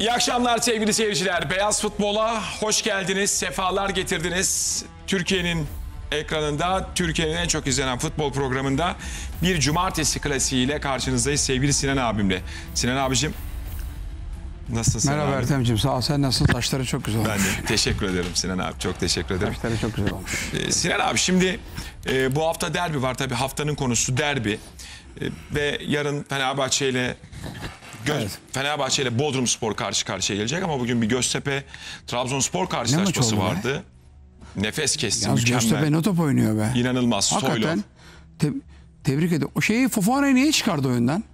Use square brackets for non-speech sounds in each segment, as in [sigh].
İyi akşamlar sevgili seyirciler. Beyaz Futbol'a hoş geldiniz, sefalar getirdiniz. Türkiye'nin ekranında, Türkiye'nin en çok izlenen futbol programında bir cumartesi klasiğiyle karşınızdayız sevgili Sinan abimle. Sinan abicim Nasılsın? Merhaba abi? Ertem'ciğim sağ ol. Sen nasılsın? Taşları çok güzel olmuş. Ben de teşekkür ederim Sinan abi. Çok teşekkür ederim. Taşları çok güzel olmuş. Ee, Sinan abi şimdi e, bu hafta derbi var. Tabii haftanın konusu derbi. E, ve yarın Fenerbahçe ile evet. Fenerbahçe ile Bodrum Spor karşı karşıya gelecek ama bugün bir Göztepe Trabzonspor karşılaşması vardı. Be? Nefes kesti Yalnız mükemmel. Göztepe ne top oynuyor be. İnanılmaz. Hakikaten te tebrik ederim. O şeyi Fofana'yı niye çıkardı oyundan?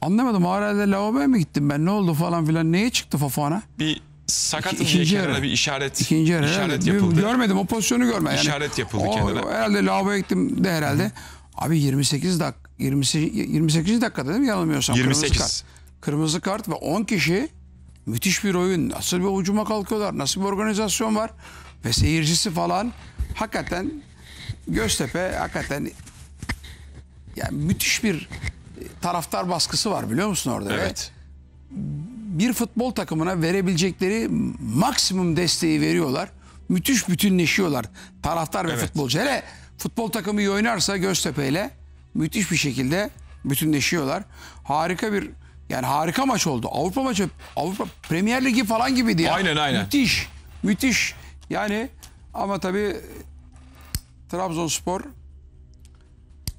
Anlamadım. Herhalde lavaboya mı gittim ben? Ne oldu falan filan? Neye çıktı Fofana? Bir sakatın İki, ikinci yarı. bir işaret ikinci yarı, işaret herhalde. yapıldı. Görmedim o pozisyonu görme yani. İşaret yapıldı o, kenara. Herhalde lavaboya gittim de herhalde. Hı. Abi 28 dak 20, 28 dakikada değil mi yanılmıyorsam? 28 kırmızı kart ve 10 kişi müthiş bir oyun. Nasıl bir ucuma kalkıyorlar, nasıl bir organizasyon var ve seyircisi falan. Hakikaten Göztepe hakikaten yani müthiş bir e, taraftar baskısı var biliyor musun orada? Evet. bir futbol takımına verebilecekleri maksimum desteği veriyorlar. Müthiş bütünleşiyorlar taraftar ve evet. futbolcu. Hele futbol takımı oynarsa Göztepe ile müthiş bir şekilde bütünleşiyorlar. Harika bir yani harika maç oldu. Avrupa maçı, Avrupa Premier Ligi falan gibiydi ya. Aynen aynen. Müthiş, müthiş. Yani ama tabii Trabzonspor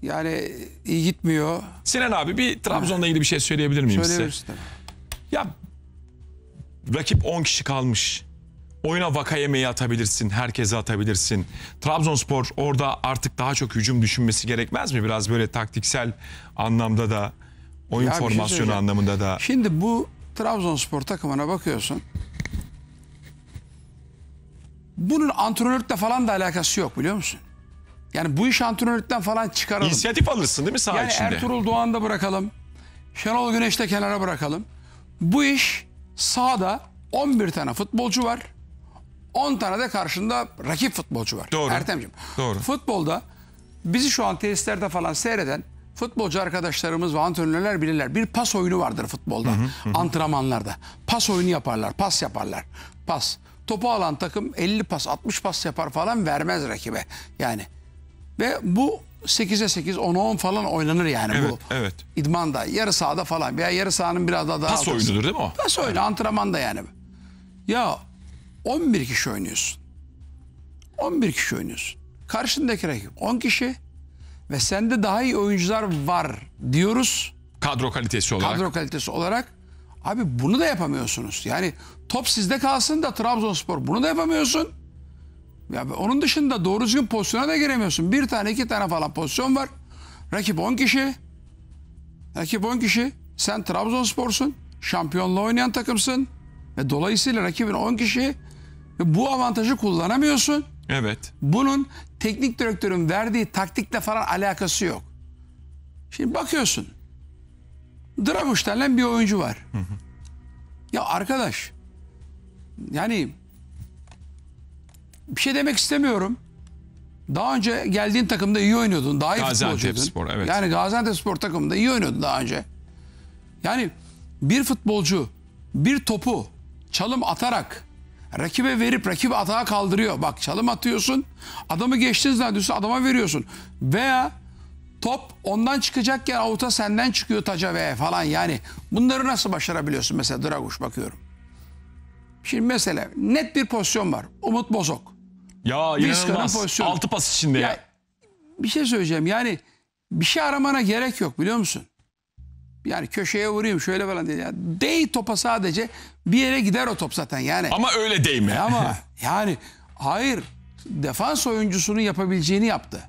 yani iyi gitmiyor. Sinan abi bir Trabzon'la ilgili bir şey söyleyebilir miyim size? Tabii. Ya rakip 10 kişi kalmış. Oyuna vaka yemeği atabilirsin, herkese atabilirsin. Trabzonspor orada artık daha çok hücum düşünmesi gerekmez mi? Biraz böyle taktiksel anlamda da Oyun ya şey formasyonu şey anlamında da. Şimdi bu Trabzonspor takımına bakıyorsun. Bunun antrenörlükle falan da alakası yok biliyor musun? Yani bu iş antrenörlükten falan çıkaralım. İnisiyatif alırsın değil mi saha yani içinde? Yani Ertuğrul Doğan'da bırakalım. Şenol Güneş'te kenara bırakalım. Bu iş sahada 11 tane futbolcu var. 10 tane de karşında rakip futbolcu var. Doğru. Ertemciğim. Doğru. Futbolda bizi şu an tesislerde falan seyreden futbolcu arkadaşlarımız ve antrenörler bilirler. Bir pas oyunu vardır futbolda. Hı hı, hı. Antrenmanlarda. Pas oyunu yaparlar. Pas yaparlar. Pas. Topu alan takım 50 pas 60 pas yapar falan vermez rakibe. Yani. Ve bu 8'e 8, 10'a 10 falan oynanır yani evet, bu. Evet. İdmanda, yarı sahada falan veya yarı sahanın biraz daha... Pas altı. oyunudur değil mi o? Pas oyunu, yani. antrenmanda yani. Ya 11 kişi oynuyorsun. 11 kişi oynuyorsun. Karşındaki rakip 10 kişi ve sende daha iyi oyuncular var diyoruz. Kadro kalitesi olarak. Kadro kalitesi olarak. Abi bunu da yapamıyorsunuz. Yani top sizde kalsın da Trabzonspor bunu da yapamıyorsun. Ya onun dışında doğru düzgün pozisyona da giremiyorsun. Bir tane iki tane falan pozisyon var. Rakip 10 kişi. Rakip 10 kişi. Sen Trabzonspor'sun. Şampiyonla oynayan takımsın. Ve dolayısıyla rakibin 10 kişi. Ve bu avantajı kullanamıyorsun. Evet. Bunun teknik direktörün verdiği taktikle falan alakası yok. Şimdi bakıyorsun. Draguş denen bir oyuncu var. Ya arkadaş. Yani bir şey demek istemiyorum. Daha önce geldiğin takımda iyi oynuyordun. Daha iyi Gaziantep Spor, evet. Yani Gaziantep Spor takımında iyi oynuyordun daha önce. Yani bir futbolcu bir topu çalım atarak Rakibe verip rakibi atağa kaldırıyor. Bak çalım atıyorsun. Adamı geçtin zannediyorsun adama veriyorsun. Veya top ondan çıkacakken avuta senden çıkıyor taca ve falan yani. Bunları nasıl başarabiliyorsun mesela Draguş bakıyorum. Şimdi mesela net bir pozisyon var. Umut Bozok. Ya inanılmaz. Altı pas içinde ya. ya. Bir şey söyleyeceğim yani bir şey aramana gerek yok biliyor musun? Yani köşeye vurayım şöyle falan diye. Yani topa sadece bir yere gider o top zaten yani. Ama öyle değil mi? E ama yani hayır defans oyuncusunun yapabileceğini yaptı.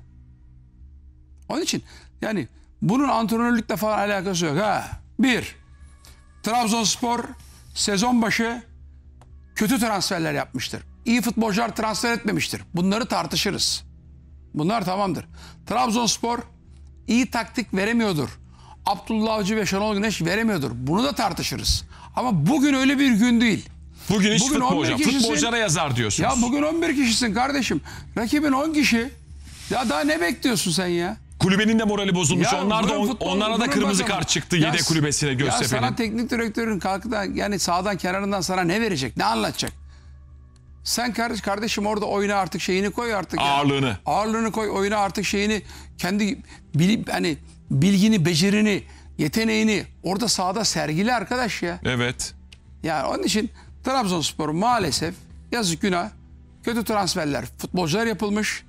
Onun için yani bunun antrenörlükle falan alakası yok. Ha. Bir, Trabzonspor sezon başı kötü transferler yapmıştır. İyi futbolcular transfer etmemiştir. Bunları tartışırız. Bunlar tamamdır. Trabzonspor iyi taktik veremiyordur. Abdullah Avcı ve Şenol Güneş veremiyordur. Bunu da tartışırız. Ama bugün öyle bir gün değil. Bugün hiç bugün futbol hocam. Futbolculara yazar diyorsunuz. Ya bugün 11 kişisin kardeşim. Rakibin 10 kişi. Ya daha ne bekliyorsun sen ya? Kulübenin de morali bozulmuş. Onlar da futbol, onlara da kırmızı bazen, kart çıktı ya, yedek kulübesine Göztepe'nin. Ya sana teknik direktörün kalkıp yani sağdan kenarından sana ne verecek? Ne anlatacak? Sen kardeş kardeşim orada oyuna artık şeyini koy artık. Ağırlığını. Yani. Ağırlığını koy oyuna artık şeyini kendi bilip hani bilgini, becerini, yeteneğini orada sahada sergili arkadaş ya. Evet. Yani onun için Trabzonspor maalesef yazık günah kötü transferler, futbolcular yapılmış.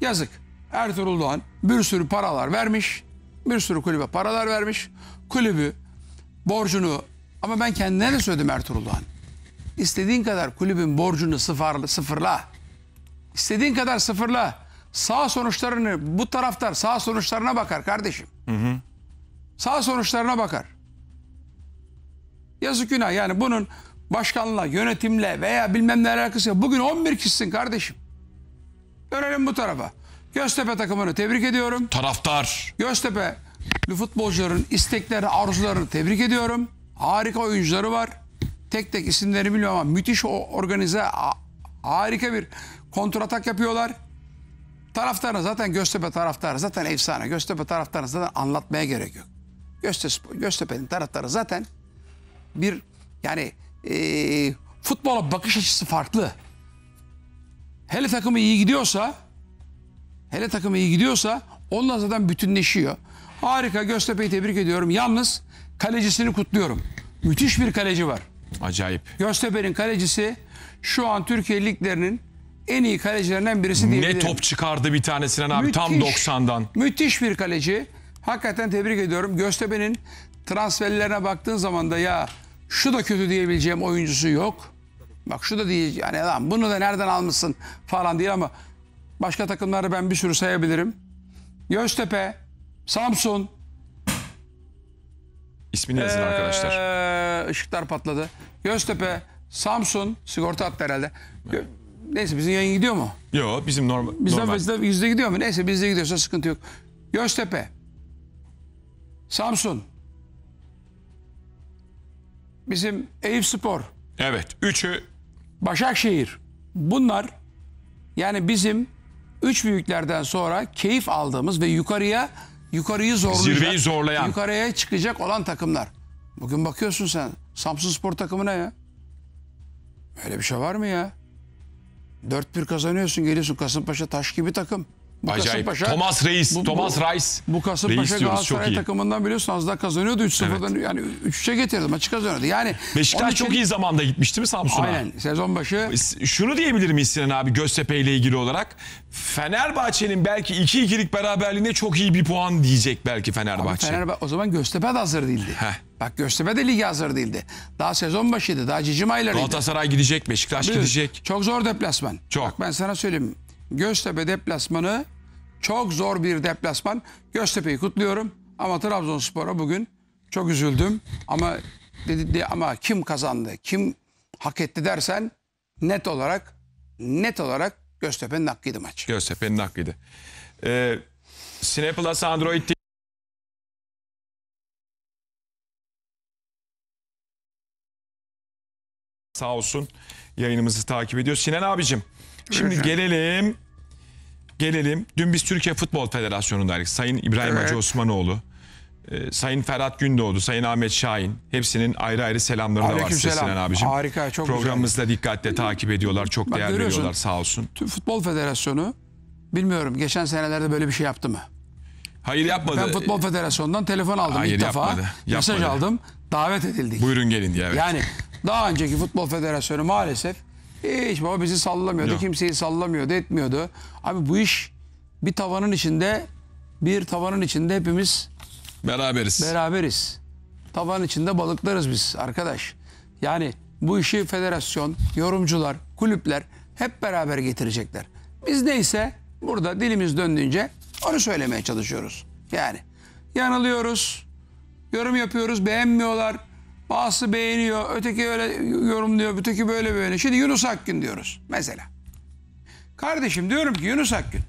Yazık. Ertuğrul Doğan bir sürü paralar vermiş. Bir sürü kulübe paralar vermiş. Kulübü, borcunu ama ben kendine de söyledim Ertuğrul Doğan. İstediğin kadar kulübün borcunu sıfırla. sıfırla. İstediğin kadar sıfırla sağ sonuçlarını bu taraftar sağ sonuçlarına bakar kardeşim. Hı hı. Sağ sonuçlarına bakar. Yazık günah yani bunun başkanla, yönetimle veya bilmem ne alakası yok. Bugün 11 kişisin kardeşim. Görelim bu tarafa. Göztepe takımını tebrik ediyorum. Taraftar. Göztepe futbolcuların istekleri, arzularını tebrik ediyorum. Harika oyuncuları var. Tek tek isimlerini bilmiyorum ama müthiş organize harika bir kontratak yapıyorlar. Taraftarına zaten Göztepe taraftarı zaten efsane. Göztepe taraftarına zaten anlatmaya gerek yok. Göztepe, Göztepe'nin taraftarı zaten bir yani e, futbola bakış açısı farklı. Hele takımı iyi gidiyorsa hele takımı iyi gidiyorsa onunla zaten bütünleşiyor. Harika Göztepe'yi tebrik ediyorum. Yalnız kalecisini kutluyorum. Müthiş bir kaleci var. Acayip. Göztepe'nin kalecisi şu an Türkiye liglerinin en iyi kalecilerinden birisi diyebilirim. Ne top çıkardı bir tane abi müthiş, tam 90'dan. Müthiş bir kaleci. Hakikaten tebrik ediyorum. Göztepe'nin transferlerine baktığın zaman da ya şu da kötü diyebileceğim oyuncusu yok. Bak şu da değil yani lan bunu da nereden almışsın falan değil ama başka takımları ben bir sürü sayabilirim. Göztepe, Samsun. İsmini yazın ee, arkadaşlar. Işıklar patladı. Göztepe, Samsun, sigorta attı herhalde. Evet. Neyse bizim yayın gidiyor mu? Yok bizim norm bizden normal. Bizden yüzde gidiyor mu? Neyse bizde gidiyorsa sıkıntı yok. Göztepe. Samsun. Bizim Eyüp Spor. Evet. Üçü. Başakşehir. Bunlar yani bizim üç büyüklerden sonra keyif aldığımız ve yukarıya yukarıyı zorlayacak. Zirveyi zorlayan. Yukarıya çıkacak olan takımlar. Bugün bakıyorsun sen Samsun Spor takımına ya. Öyle bir şey var mı ya? 4-1 kazanıyorsun geliyorsun Kasımpaşa taş gibi takım. Bu Acayip. Kasımpaşa, Thomas Reis, bu, Thomas Reis. Bu Kasımpaşa Galatasaray takımından biliyorsun az daha kazanıyordu 3-0'dan. Evet. Yani 3-3'e getirdim açık kazanıyordu. Yani Beşiktaş için... çok iyi zamanda gitmişti mi Samsun'a? Aynen sezon başı. E, şunu diyebilir miyiz Sinan abi Göztepe ile ilgili olarak? Fenerbahçe'nin belki 2-2'lik beraberliğinde çok iyi bir puan diyecek belki Fenerbahçe. Abi o zaman Göztepe de hazır değildi. Heh. Bak Göztepe de ligi hazır değildi. Daha sezon başıydı. Daha cicim aylarıydı. Galatasaray gidecek, Beşiktaş Tabii, gidecek. Çok zor deplasman. Çok. Bak ben sana söyleyeyim. Göztepe deplasmanı çok zor bir deplasman. Göztepe'yi kutluyorum ama Trabzonspor'a bugün çok üzüldüm. Ama dedi de, ama kim kazandı? Kim hak etti dersen net olarak net olarak Göztepe'nin hakkıydı maç. Göztepe'nin hakkıydı. Ee, Cineplus Android TV sağ olsun yayınımızı takip ediyor. Sinan abicim şimdi gelelim Gelelim. Dün biz Türkiye Futbol Federasyonu'ndaydık. Sayın İbrahim evet. Hacı Osmanoğlu, e, Sayın Ferhat Gündoğdu, Sayın Ahmet Şahin. Hepsinin ayrı ayrı selamları Aleyküm da var selam. Sinan abicim. Harika, çok Programımızda güzel. dikkatle takip ediyorlar, çok Bak, değer veriyorlar sağ olsun. Türk Futbol Federasyonu, bilmiyorum geçen senelerde böyle bir şey yaptı mı? Hayır yapmadı. Ben Futbol Federasyonu'ndan telefon aldım Hayır, ilk yapmadı. defa. Yapmadı. Mesaj aldım, davet edildik. Buyurun gelin diye. Evet. Yani daha önceki Futbol Federasyonu maalesef hiç baba bizi sallamıyordu. Yok. Kimseyi sallamıyordu, etmiyordu. Abi bu iş bir tavanın içinde, bir tavanın içinde hepimiz beraberiz. Beraberiz. Tavanın içinde balıklarız biz arkadaş. Yani bu işi federasyon, yorumcular, kulüpler hep beraber getirecekler. Biz neyse burada dilimiz döndüğünce onu söylemeye çalışıyoruz. Yani yanılıyoruz, yorum yapıyoruz, beğenmiyorlar, Bazısı beğeniyor, öteki öyle yorumluyor, öteki böyle böyle. Şimdi Yunus Akgün diyoruz mesela. Kardeşim diyorum ki Yunus Akgün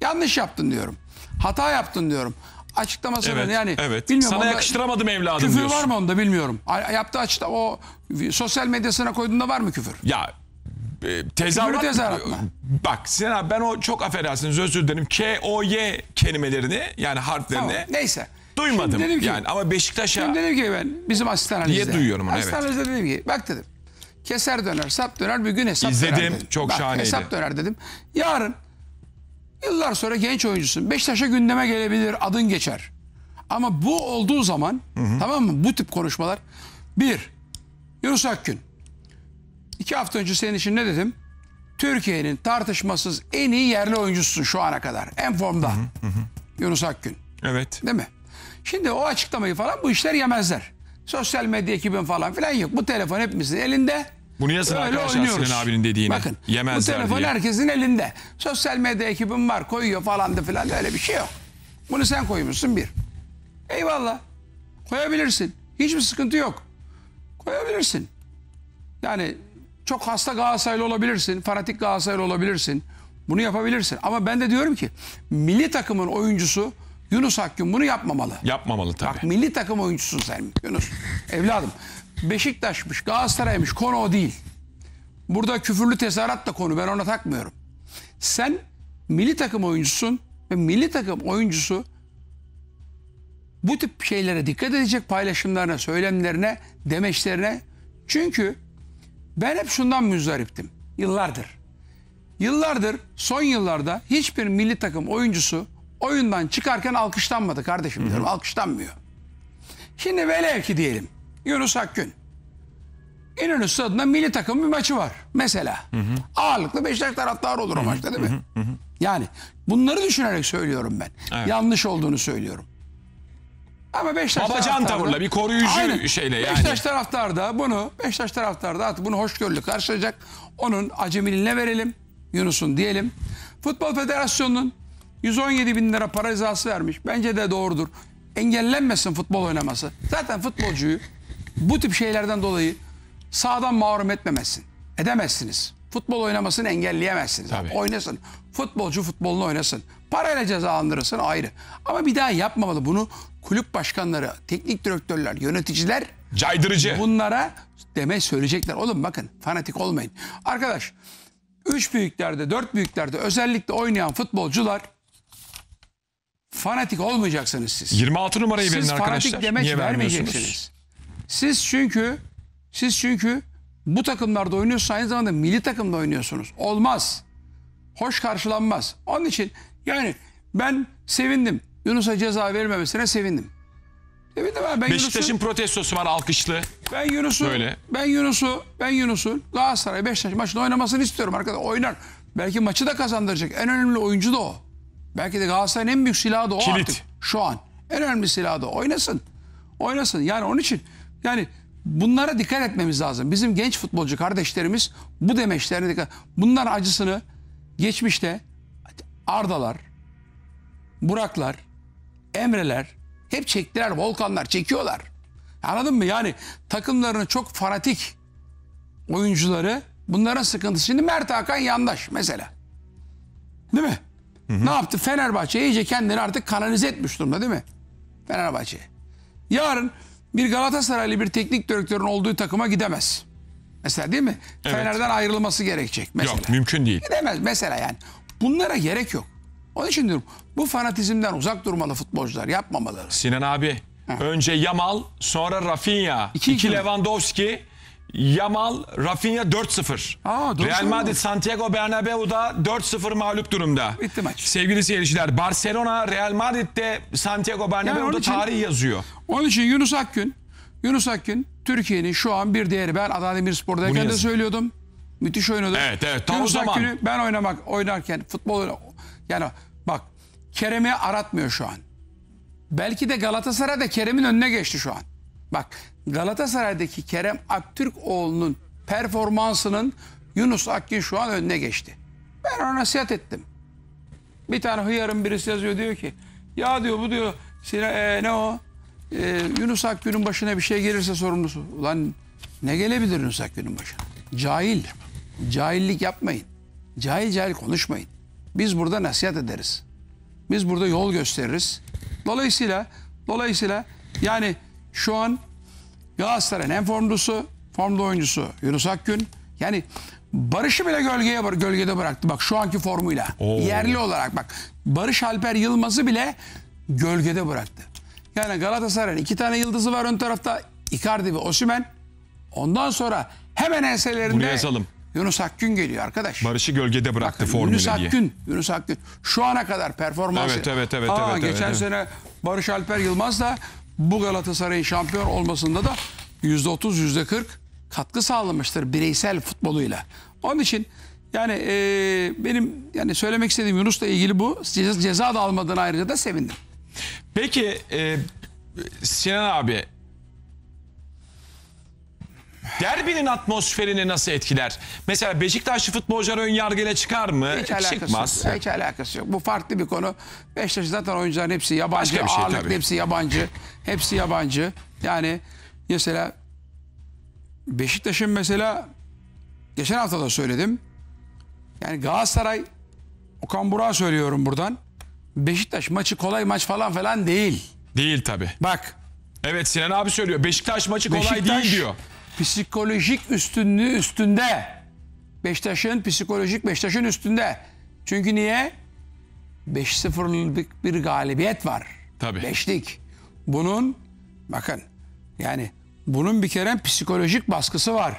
yanlış yaptın diyorum. Hata yaptın diyorum. Açıklaması evet, yani evet. bilmiyorum. Sana onda, yakıştıramadım evladım küfür diyorsun. Küfür var mı onda bilmiyorum. Yaptığı açıklama o sosyal medyasına koyduğunda var mı küfür? Ya e, tezahürat, tezahürat Bak Sinan ben o çok affedersiniz özür dilerim. K, O, Y kelimelerini yani harflerini. Tamam, neyse. Duymadım dedim ki, yani ama Beşiktaş'a... Dedim ki ben bizim asistan analizde. Diye duyuyorum onu asistan evet. Asistan dedim ki bak dedim. Keser döner, sap döner, bir gün hesap İzledim, döner. İzledim, çok bak, şahaneydi. Hesap döner dedim. Yarın yıllar sonra genç oyuncusun. Beşiktaş'a gündeme gelebilir, adın geçer. Ama bu olduğu zaman hı hı. tamam mı bu tip konuşmalar. Bir, Yunus Akgün. İki hafta önce senin için ne dedim? Türkiye'nin tartışmasız en iyi yerli oyuncusun şu ana kadar. En formda. Hı hı hı. Yunus Akgün. Evet. Değil mi? Şimdi o açıklamayı falan bu işler yemezler. Sosyal medya ekibin falan filan yok. Bu telefon hepimizin elinde. Bu niye Öyle arkadaşlar oynuyoruz. abinin dediğini. Bakın Yemezler bu telefon diye. herkesin elinde. Sosyal medya ekibim var koyuyor falan da filan öyle bir şey yok. Bunu sen koymuşsun bir. Eyvallah. Koyabilirsin. Hiçbir sıkıntı yok. Koyabilirsin. Yani çok hasta Galatasaraylı olabilirsin. Fanatik Galatasaraylı olabilirsin. Bunu yapabilirsin. Ama ben de diyorum ki milli takımın oyuncusu Yunus Akgün bunu yapmamalı. Yapmamalı tabii. Bak milli takım oyuncusun sen Yunus. Evladım Beşiktaş'mış Galatasaray'mış konu o değil. Burada küfürlü tezahürat da konu ben ona takmıyorum. Sen milli takım oyuncusun ve milli takım oyuncusu bu tip şeylere dikkat edecek paylaşımlarına, söylemlerine, demeçlerine. Çünkü ben hep şundan müzdariptim yıllardır. Yıllardır son yıllarda hiçbir milli takım oyuncusu oyundan çıkarken alkışlanmadı kardeşim diyorum. Hı hı. Alkışlanmıyor. Şimdi velev ki diyelim Yunus Akgün. İnönü stadında milli takım bir maçı var mesela. Hı hı. Ağırlıklı Beşiktaş taraftarı olur o hı hı. maçta değil mi? Hı hı. Yani bunları düşünerek söylüyorum ben. Evet. Yanlış olduğunu söylüyorum. Ama Beşiktaş Babacan tavırla bir koruyucu aynen. şeyle yani. Beşiktaş taraftar da bunu Beşiktaş taraftar da artık bunu hoşgörülü karşılayacak. Onun acemiliğine verelim. Yunus'un diyelim. Futbol Federasyonu'nun 117 bin lira para cezası vermiş. Bence de doğrudur. Engellenmesin futbol oynaması. Zaten futbolcuyu bu tip şeylerden dolayı sağdan mahrum etmemezsin. Edemezsiniz. Futbol oynamasını engelleyemezsiniz. Tabii. Oynasın. Futbolcu futbolunu oynasın. Parayla cezalandırırsın ayrı. Ama bir daha yapmamalı. Bunu kulüp başkanları, teknik direktörler, yöneticiler caydırıcı. Bunlara deme söyleyecekler. Oğlum bakın fanatik olmayın. Arkadaş üç büyüklerde, dört büyüklerde özellikle oynayan futbolcular fanatik olmayacaksınız siz. 26 numarayı verin siz arkadaşlar. Siz fanatik demek Niye vermeyeceksiniz. Siz çünkü siz çünkü bu takımlarda oynuyorsunuz aynı zamanda milli takımda oynuyorsunuz. Olmaz. Hoş karşılanmaz. Onun için yani ben sevindim. Yunus'a ceza vermemesine sevindim. Sevindim ben. ben Beşiktaş'ın protestosu var alkışlı. Ben Yunus'u böyle. Ben Yunus'u ben Yunus'u Galatasaray Beşiktaş maçında oynamasını istiyorum arkadaşlar. Oynar. Belki maçı da kazandıracak. En önemli oyuncu da o. Belki de Galatasaray'ın en büyük silahı da o Kilit. artık. Şu an. En önemli silahı da oynasın. Oynasın. Yani onun için yani bunlara dikkat etmemiz lazım. Bizim genç futbolcu kardeşlerimiz bu demeçlerine dikkat. Bunların acısını geçmişte Ardalar, Buraklar, Emreler hep çektiler. Volkanlar çekiyorlar. Anladın mı? Yani takımlarının çok fanatik oyuncuları bunların sıkıntısı. Şimdi Mert Hakan yandaş mesela. Değil mi? Hı Ne yaptı? Fenerbahçe iyice kendini artık kanalize etmiş durumda değil mi? Fenerbahçe. Yarın bir Galatasaraylı bir teknik direktörün olduğu takıma gidemez. Mesela değil mi? Evet. Fener'den ayrılması gerekecek mesela. Yok mümkün değil. Gidemez mesela yani. Bunlara gerek yok. Onun için diyorum bu fanatizmden uzak durmalı futbolcular yapmamaları. Sinan abi Heh. önce Yamal sonra Rafinha, iki, iki Lewandowski Yamal, Rafinha 4-0. Real doğru. Madrid Santiago Bernabeu'da 4-0 mağlup durumda. Bitti maç. Sevgili seyirciler Barcelona Real Madrid'de Santiago Bernabeu'da yani tarih yazıyor. Onun için Yunus Akgün, Yunus Akgün Türkiye'nin şu an bir değeri. Ben Adana Demirspor'dayken de yazın. söylüyordum. Müthiş oynadı. Evet evet Yunus o Akgün'ü ben oynamak oynarken futbol yani bak Kerem'i aratmıyor şu an. Belki de Galatasaray da Kerem'in önüne geçti şu an. Bak Galatasaray'daki Kerem Aktürkoğlu'nun performansının Yunus Akgün şu an önüne geçti. Ben ona nasihat ettim. Bir tane hıyarın birisi yazıyor diyor ki ya diyor bu diyor Sina, e, ne o e, Yunus Akgün'ün başına bir şey gelirse sorumlusu. Ulan ne gelebilir Yunus Akgün'ün başına? Cahil. Cahillik yapmayın. Cahil cahil konuşmayın. Biz burada nasihat ederiz. Biz burada yol gösteririz. Dolayısıyla dolayısıyla yani şu an Galatasaray'ın en formlusu, formda oyuncusu Yunus Akgün. Yani Barış'ı bile gölgeye gölgede bıraktı bak şu anki formuyla. Oo. Yerli olarak bak Barış Alper Yılmaz'ı bile gölgede bıraktı. Yani Galatasaray'ın iki tane yıldızı var ön tarafta Icardi ve Osimen. Ondan sonra hemen enselerinde Buraya yazalım. Yunus Akgün geliyor arkadaş. Barış'ı gölgede bıraktı Bakın, formülü Yunus Akgün, Yunus Akgün şu ana kadar performansı. Evet evet evet. Aa, evet geçen evet, sene Barış Alper Yılmaz da bu Galatasaray'ın şampiyon olmasında da %30 %40 katkı sağlamıştır bireysel futboluyla. Onun için yani e, benim yani söylemek istediğim Yunus'la ilgili bu ceza, da almadan ayrıca da sevindim. Peki e, Sinan abi derbinin atmosferini nasıl etkiler? Mesela Beşiktaşlı futbolcular ön yargıyla çıkar mı? Hiç alakası Çıkmaz. Yok. Hiç alakası yok. Bu farklı bir konu. Beşiktaş zaten oyuncuların hepsi yabancı. Başka bir şey ağırlıklı hepsi yabancı. Hepsi yabancı. Yani mesela Beşiktaş'ın mesela geçen hafta da söyledim. Yani Galatasaray Okan Burak'a söylüyorum buradan. Beşiktaş maçı kolay maç falan falan değil. Değil tabii. Bak Evet Sinan abi söylüyor. Beşiktaş maçı kolay Beşiktaş- değil diyor psikolojik üstünlüğü üstünde. Beşiktaş'ın psikolojik Beşiktaş'ın üstünde. Çünkü niye? 5-0'lık bir galibiyet var. Tabii. Beşlik. Bunun bakın yani bunun bir kere psikolojik baskısı var.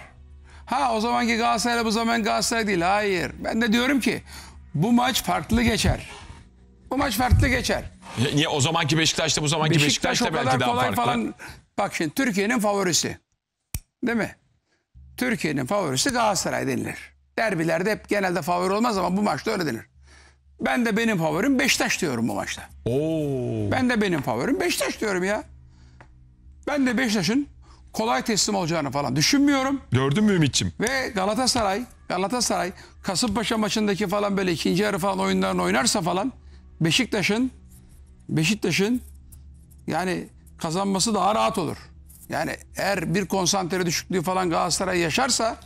Ha o zamanki Galatasaray'la bu zaman Galatasaray değil. Hayır. Ben de diyorum ki bu maç farklı geçer. Bu maç farklı geçer. Niye o zamanki Beşiktaş'ta bu zamanki Beşiktaş'ta Beşiktaş belki daha farklı. Falan, bak şimdi Türkiye'nin favorisi. Değil mi? Türkiye'nin favorisi Galatasaray denilir. Derbilerde hep genelde favori olmaz ama bu maçta öyle denir. Ben de benim favorim Beşiktaş diyorum bu maçta. Oo. Ben de benim favorim Beşiktaş diyorum ya. Ben de Beşiktaş'ın kolay teslim olacağını falan düşünmüyorum. Gördün mü Ümit'ciğim? Ve Galatasaray, Galatasaray Kasımpaşa maçındaki falan böyle ikinci yarı falan oyunlarını oynarsa falan Beşiktaş'ın Beşiktaş'ın yani kazanması daha rahat olur. Yani eğer bir konsantre düşüklüğü falan Galatasaray yaşarsa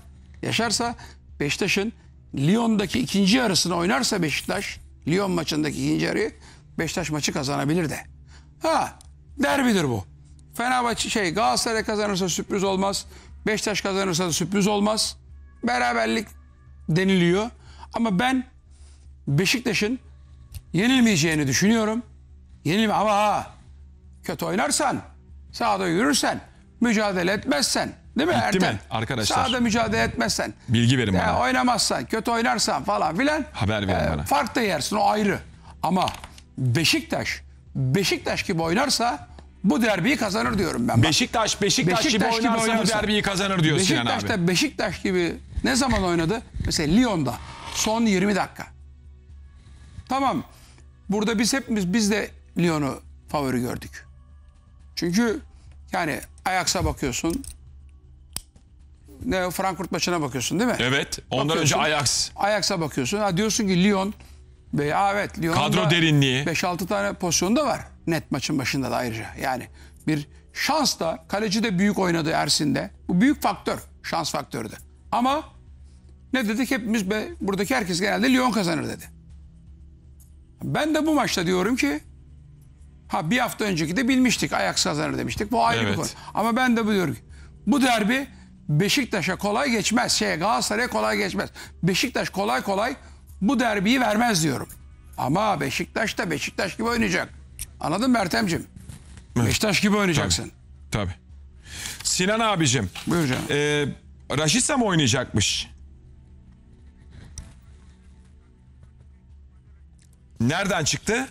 yaşarsa Beşiktaş'ın Lyon'daki ikinci yarısını oynarsa Beşiktaş Lyon maçındaki ikinci yarıyı Beşiktaş maçı kazanabilir de. Ha derbidir bu. Fenerbahçe şey Galatasaray kazanırsa sürpriz olmaz. Beşiktaş kazanırsa da sürpriz olmaz. Beraberlik deniliyor. Ama ben Beşiktaş'ın yenilmeyeceğini düşünüyorum. Yenilme ama ha, kötü oynarsan, sağda yürürsen mücadele etmezsen değil mi Bitti Mi arkadaşlar? Sahada mücadele etmezsen. Bilgi verin e, bana. Oynamazsan, kötü oynarsan falan filan. Haber verin e, bana. Fark da yersin o ayrı. Ama Beşiktaş, Beşiktaş gibi oynarsa bu derbiyi kazanır diyorum ben. Beşiktaş, Beşiktaş, Beşiktaş gibi, oynarsa gibi oynarsa bu derbiyi kazanır diyorsun Beşiktaş yani abi. Beşiktaş da Beşiktaş gibi ne zaman oynadı? Mesela Lyon'da son 20 dakika. Tamam. Burada biz hepimiz biz de Lyon'u favori gördük. Çünkü yani Ajax'a bakıyorsun. Ne Frankfurt maçına bakıyorsun değil mi? Evet. Ondan bakıyorsun, önce Ajax. Ajax'a bakıyorsun. Ha diyorsun ki Lyon ve evet Lyon. kadro derinliği 5-6 tane pozisyonda var. Net maçın başında da ayrıca. Yani bir şans da kaleci de büyük oynadı Ersin'de. Bu büyük faktör. Şans faktörü de. Ama ne dedik hepimiz be, buradaki herkes genelde Lyon kazanır dedi. Ben de bu maçta diyorum ki Ha bir hafta önceki de bilmiştik. Ajax kazanır demiştik. Bu ayrı evet. bir konu. Ama ben de biliyorum ki bu derbi Beşiktaş'a kolay geçmez. Şey Galatasaray'a kolay geçmez. Beşiktaş kolay kolay bu derbiyi vermez diyorum. Ama Beşiktaş da Beşiktaş gibi oynayacak. Anladın mı Ertem'cim? Evet. Beşiktaş gibi oynayacaksın. Tabii. Tabii. Sinan abicim. Buyur canım. E, Raşitsa mı oynayacakmış? Nereden çıktı?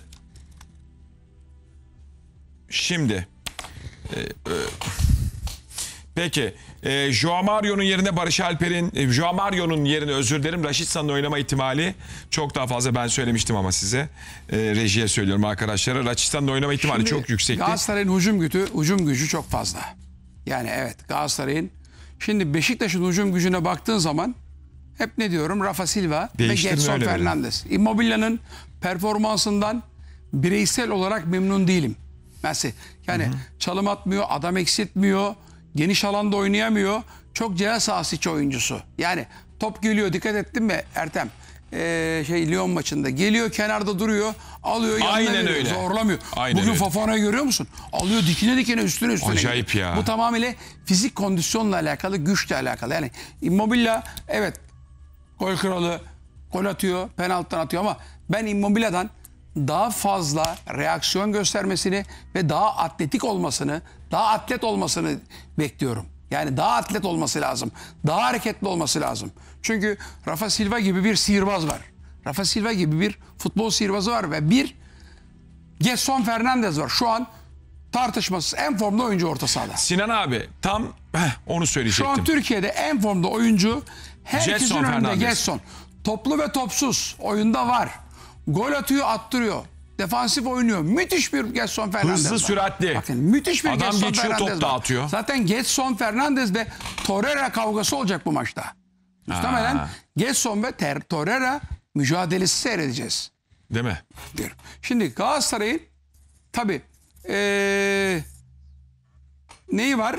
Şimdi. E, e, peki. E, Joao Mario'nun yerine Barış Alper'in, e, Joao Mario'nun yerine özür dilerim Raşit San'ın oynama ihtimali çok daha fazla ben söylemiştim ama size. E, rejiye söylüyorum arkadaşlara. Raşit San'ın oynama ihtimali Şimdi, çok yüksekti. Galatasaray'ın hücum gücü, hücum gücü çok fazla. Yani evet Galatasaray'ın. Şimdi Beşiktaş'ın hücum gücüne baktığın zaman hep ne diyorum Rafa Silva ve Gerson Fernandes. Immobilia'nın performansından bireysel olarak memnun değilim. Mesela yani hı hı. çalım atmıyor, adam eksiltmiyor, geniş alanda oynayamıyor. Çok ceza sahası içi oyuncusu. Yani top geliyor dikkat ettin mi Ertem? Ee, şey Lyon maçında geliyor kenarda duruyor alıyor yanına Aynen öyle. zorlamıyor. Aynen Bugün öyle. Fofana'yı görüyor musun? Alıyor dikine dikine üstüne üstüne. Acayip gidiyor. ya. Bu tamamıyla fizik kondisyonla alakalı güçle alakalı. Yani Immobile evet gol kralı gol atıyor penaltıdan atıyor ama ben Immobile'dan daha fazla reaksiyon göstermesini ve daha atletik olmasını, daha atlet olmasını bekliyorum. Yani daha atlet olması lazım. Daha hareketli olması lazım. Çünkü Rafa Silva gibi bir sihirbaz var. Rafa Silva gibi bir futbol sihirbazı var ve bir Gerson Fernandez var. Şu an tartışmasız en formda oyuncu orta sahada. Sinan abi tam heh, onu söyleyecektim. Şu an Türkiye'de en formda oyuncu herkesin Jetson önünde Gerson. Toplu ve topsuz oyunda var. Gol atıyor, attırıyor. Defansif oynuyor. Müthiş bir Gerson Fernandez Hızlı, var. süratli. Bakın müthiş bir Adam Gerson geçiyor, Fernandez top var. dağıtıyor. Zaten Gerson Fernandez ve Torreira kavgası olacak bu maçta. Muhtemelen Gerson ve Ter Torreira mücadelesi seyredeceğiz. Değil mi? Şimdi Galatasaray'ın tabii ee, neyi var?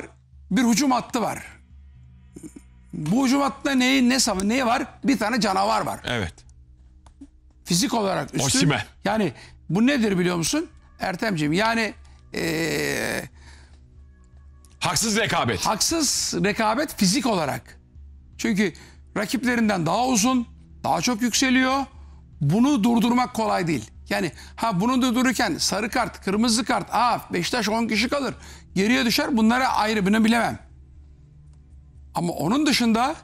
Bir hücum hattı var. Bu hücum hattında neyi ne neyi var? Bir tane canavar var. Evet. Fizik olarak üstün. Osime. Yani bu nedir biliyor musun? Ertemciğim yani ee, haksız rekabet. Haksız rekabet fizik olarak. Çünkü rakiplerinden daha uzun, daha çok yükseliyor. Bunu durdurmak kolay değil. Yani ha bunu durdururken sarı kart, kırmızı kart, aa Beşiktaş 10 kişi kalır. Geriye düşer bunlara ayrı bunu bilemem. Ama onun dışında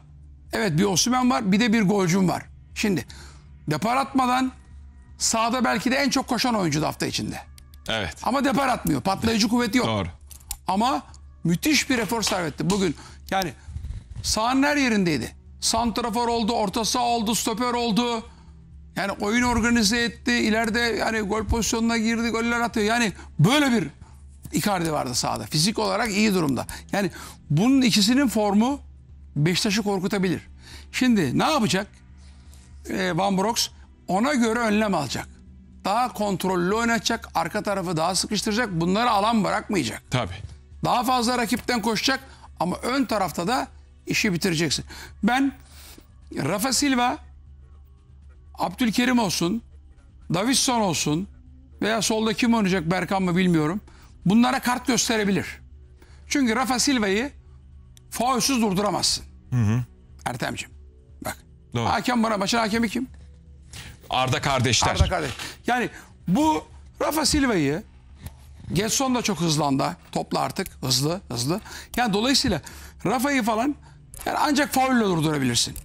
evet bir Osimhen var bir de bir golcüm var. Şimdi Depar atmadan sahada belki de en çok koşan oyuncu hafta içinde. Evet. Ama depar atmıyor. Patlayıcı kuvveti yok. Doğru. Ama müthiş bir efor sarf etti. Bugün yani sağın her yerindeydi. Santrafor oldu, orta saha oldu, stoper oldu. Yani oyun organize etti. İleride yani gol pozisyonuna girdi, goller atıyor. Yani böyle bir Icardi vardı sahada. Fizik olarak iyi durumda. Yani bunun ikisinin formu Beşiktaş'ı korkutabilir. Şimdi ne yapacak? e, Van Brox ona göre önlem alacak. Daha kontrollü oynatacak, arka tarafı daha sıkıştıracak, bunları alan bırakmayacak. Tabii. Daha fazla rakipten koşacak ama ön tarafta da işi bitireceksin. Ben Rafa Silva, Abdülkerim olsun, Davison olsun veya solda kim oynayacak Berkan mı bilmiyorum. Bunlara kart gösterebilir. Çünkü Rafa Silva'yı faulsüz durduramazsın. Hı hı. Ertem'ciğim. Doğru. Hakem bana maçın hakemi kim? Arda kardeşler. Arda kardeş. Yani bu Rafa Silva'yı Getson da çok hızlandı. Topla artık hızlı hızlı. Yani dolayısıyla Rafa'yı falan yani ancak faulle durdurabilirsin.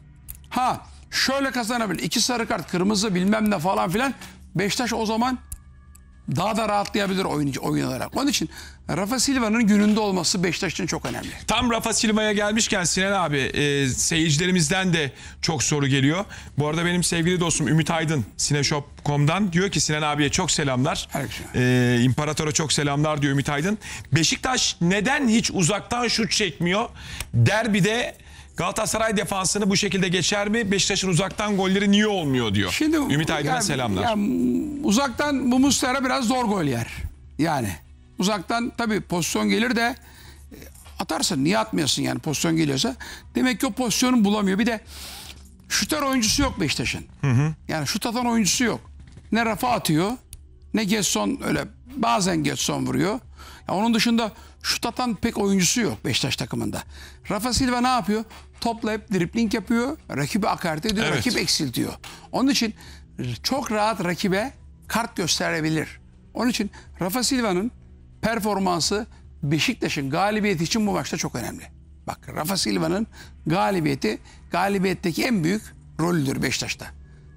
Ha şöyle kazanabilir. İki sarı kart kırmızı bilmem ne falan filan. Beşiktaş o zaman daha da rahatlayabilir oyuncu oynayarak. Onun için Rafa Silva'nın gününde olması Beşiktaş için çok önemli. Tam Rafa Silva'ya gelmişken Sinan abi e, seyircilerimizden de çok soru geliyor. Bu arada benim sevgili dostum Ümit Aydın Sineshop.com'dan diyor ki Sinan abiye çok selamlar. E, İmparator'a çok selamlar diyor Ümit Aydın. Beşiktaş neden hiç uzaktan şut çekmiyor? Derbide Galatasaray defansını bu şekilde geçer mi? Beşiktaş'ın uzaktan golleri niye olmuyor diyor. Şimdi, Ümit Aydın'a selamlar. Ya, uzaktan bu Muslera biraz zor gol yer. Yani Uzaktan tabii pozisyon gelir de e, atarsın. Niye atmıyorsun yani pozisyon geliyorsa? Demek ki o pozisyonu bulamıyor. Bir de şutör oyuncusu yok Beşiktaş'ın. Yani şut atan oyuncusu yok. Ne Rafa atıyor ne Getson öyle bazen Getson vuruyor. Ya onun dışında şut atan pek oyuncusu yok Beşiktaş takımında. Rafa Silva ne yapıyor? Topla hep dripling yapıyor. Rakibi akart ediyor. Evet. Rakip eksiltiyor. Onun için çok rahat rakibe kart gösterebilir. Onun için Rafa Silva'nın performansı Beşiktaş'ın galibiyeti için bu maçta çok önemli. Bak Rafa Silva'nın galibiyeti galibiyetteki en büyük rolüdür Beşiktaş'ta.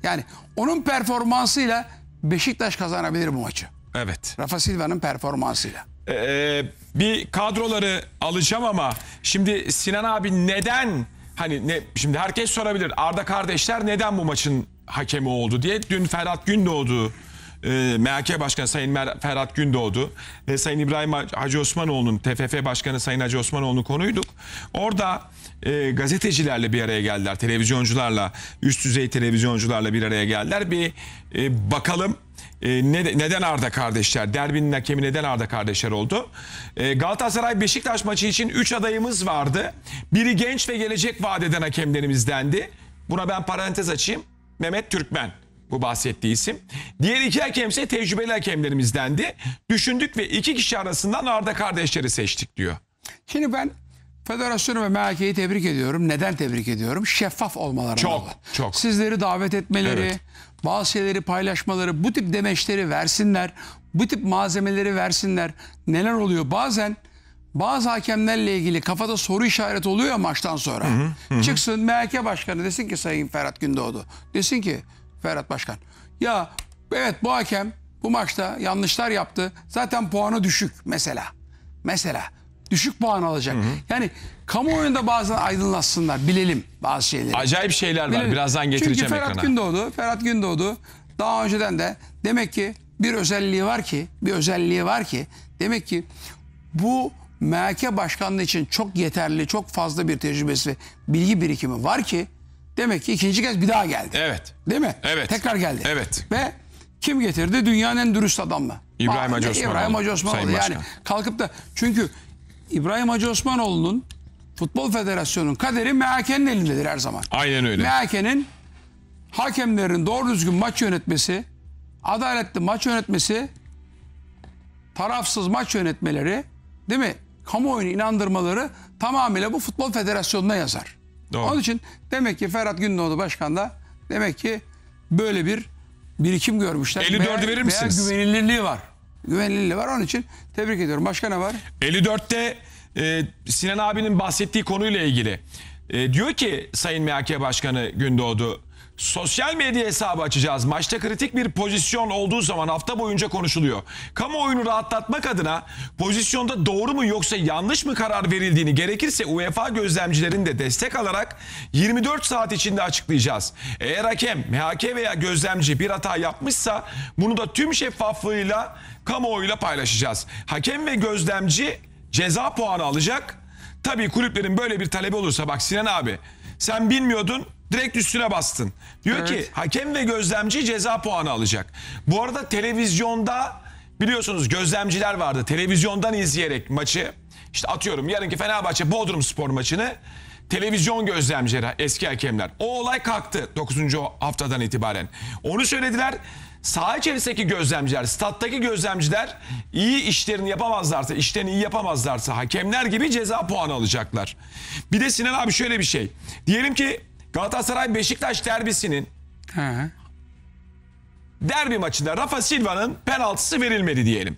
Yani onun performansıyla Beşiktaş kazanabilir bu maçı. Evet. Rafa Silva'nın performansıyla. Ee, bir kadroları alacağım ama şimdi Sinan abi neden hani ne şimdi herkes sorabilir Arda kardeşler neden bu maçın hakemi oldu diye dün Ferhat Gündoğdu e, ee, MHK Başkanı Sayın Mer Ferhat Gündoğdu ve Sayın İbrahim Hacı Osmanoğlu'nun TFF Başkanı Sayın Hacı Osmanoğlu'nu konuyduk. Orada e, gazetecilerle bir araya geldiler. Televizyoncularla, üst düzey televizyoncularla bir araya geldiler. Bir e, bakalım e, ne, neden Arda kardeşler? Derbinin hakemi neden Arda kardeşler oldu? E, Galatasaray Beşiktaş maçı için 3 adayımız vardı. Biri genç ve gelecek vaat eden hakemlerimizdendi. Buna ben parantez açayım. Mehmet Türkmen bu bahsettiği isim. Diğer iki hakem ise tecrübeli hakemlerimizdendi. Düşündük ve iki kişi arasından Arda kardeşleri seçtik diyor. Şimdi ben Federasyonu ve MHK'yi tebrik ediyorum. Neden tebrik ediyorum? Şeffaf olmaları. Çok, bağlı. çok. Sizleri davet etmeleri, evet. bazı şeyleri paylaşmaları, bu tip demeçleri versinler, bu tip malzemeleri versinler. Neler oluyor? Bazen bazı hakemlerle ilgili kafada soru işareti oluyor maçtan sonra. Hı hı, hı. Çıksın MHK başkanı desin ki Sayın Ferhat Gündoğdu. Desin ki Ferhat Başkan. Ya evet bu hakem bu maçta yanlışlar yaptı. Zaten puanı düşük mesela. Mesela düşük puan alacak. Hı hı. Yani kamuoyunda bazen aydınlatsınlar bilelim bazı şeyleri. Acayip şeyler bilelim. var birazdan getireceğim Çünkü Ferhat ekrana. Gündoğdu, Ferhat Gündoğdu daha önceden de demek ki bir özelliği var ki bir özelliği var ki demek ki bu MHK başkanlığı için çok yeterli, çok fazla bir tecrübesi, bilgi birikimi var ki Demek ki ikinci kez bir daha geldi. Evet. Değil mi? Evet. Tekrar geldi. Evet. Ve kim getirdi? Dünyanın en dürüst adamı. İbrahim Hacı Osmanoğlu. İbrahim Hacı Osmanoğlu. Yani kalkıp da çünkü İbrahim Hacı Osmanoğlu'nun Futbol Federasyonu'nun kaderi MHK'nin elindedir her zaman. Aynen öyle. MHK'nin hakemlerin doğru düzgün maç yönetmesi, adaletli maç yönetmesi, tarafsız maç yönetmeleri, değil mi? Kamuoyunu inandırmaları tamamıyla bu Futbol Federasyonu'na yazar. Doğru. Onun için demek ki Ferhat Gündoğdu Başkan da demek ki böyle bir birikim görmüşler. 54'ü verir misiniz? Veya güvenilirliği var. Güvenilirliği var. Onun için tebrik ediyorum. Başka ne var? 54'te e, Sinan abinin bahsettiği konuyla ilgili. E, diyor ki Sayın MHK Başkanı Gündoğdu Sosyal medya hesabı açacağız. Maçta kritik bir pozisyon olduğu zaman hafta boyunca konuşuluyor. Kamuoyunu rahatlatmak adına pozisyonda doğru mu yoksa yanlış mı karar verildiğini gerekirse UEFA gözlemcilerini de destek alarak 24 saat içinde açıklayacağız. Eğer hakem, MHK veya gözlemci bir hata yapmışsa bunu da tüm şeffaflığıyla kamuoyuyla paylaşacağız. Hakem ve gözlemci ceza puanı alacak. Tabii kulüplerin böyle bir talebi olursa bak Sinan abi sen bilmiyordun Direkt üstüne bastın. Diyor evet. ki hakem ve gözlemci ceza puanı alacak. Bu arada televizyonda biliyorsunuz gözlemciler vardı. Televizyondan izleyerek maçı işte atıyorum yarınki Fenerbahçe Bodrum spor maçını televizyon gözlemcileri eski hakemler. O olay kalktı 9. haftadan itibaren. Onu söylediler. Sağ içerisindeki gözlemciler, stattaki gözlemciler iyi işlerini yapamazlarsa, işlerini iyi yapamazlarsa hakemler gibi ceza puanı alacaklar. Bir de Sinan abi şöyle bir şey. Diyelim ki Galatasaray Beşiktaş derbisinin He. derbi maçında Rafa Silva'nın penaltısı verilmedi diyelim.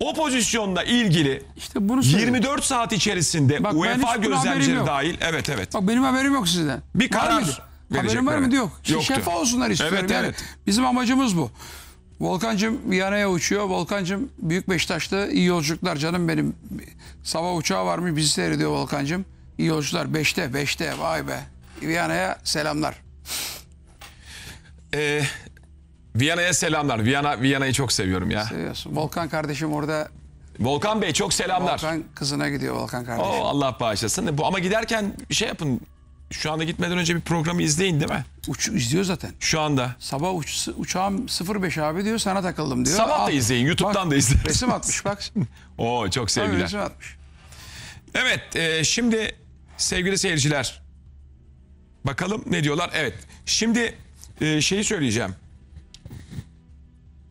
O pozisyonla ilgili İşte bunu 24 saat içerisinde Bak, UEFA hiç gözlemcileri dahil evet evet Bak benim haberim yok sizden. Bir karar mıydı? Haberim var evet. Yok. Şeffaf olsunlar istiyorum. Evet, yani Bizim amacımız bu. Volkan'cığım Viyana'ya uçuyor. Volkan'cığım Büyük Beşiktaş'ta iyi yolculuklar canım benim. Sabah uçağı varmış bizi seyrediyor Volkan'cığım. İyi yolculuklar. Beşte, beşte. Vay be. Viyana'ya selamlar. Ee, Viyana'ya selamlar. Viyana Viyana'yı çok seviyorum ya. Seviyorsun. Volkan kardeşim orada Volkan Bey çok selamlar. Volkan kızına gidiyor Volkan kardeşim. Oo, Allah bağışlasın. Bu ama giderken bir şey yapın. Şu anda gitmeden önce bir programı izleyin değil mi? Uç, izliyor zaten. Şu anda. Sabah uç, uçağım 05 abi diyor sana takıldım diyor. Sabah da izleyin YouTube'dan bak, da izleyin. Resim atmış bak. [laughs] Oo çok sevgiler. Tabii resim atmış. Evet e, şimdi sevgili seyirciler Bakalım ne diyorlar? Evet. Şimdi e, şeyi söyleyeceğim.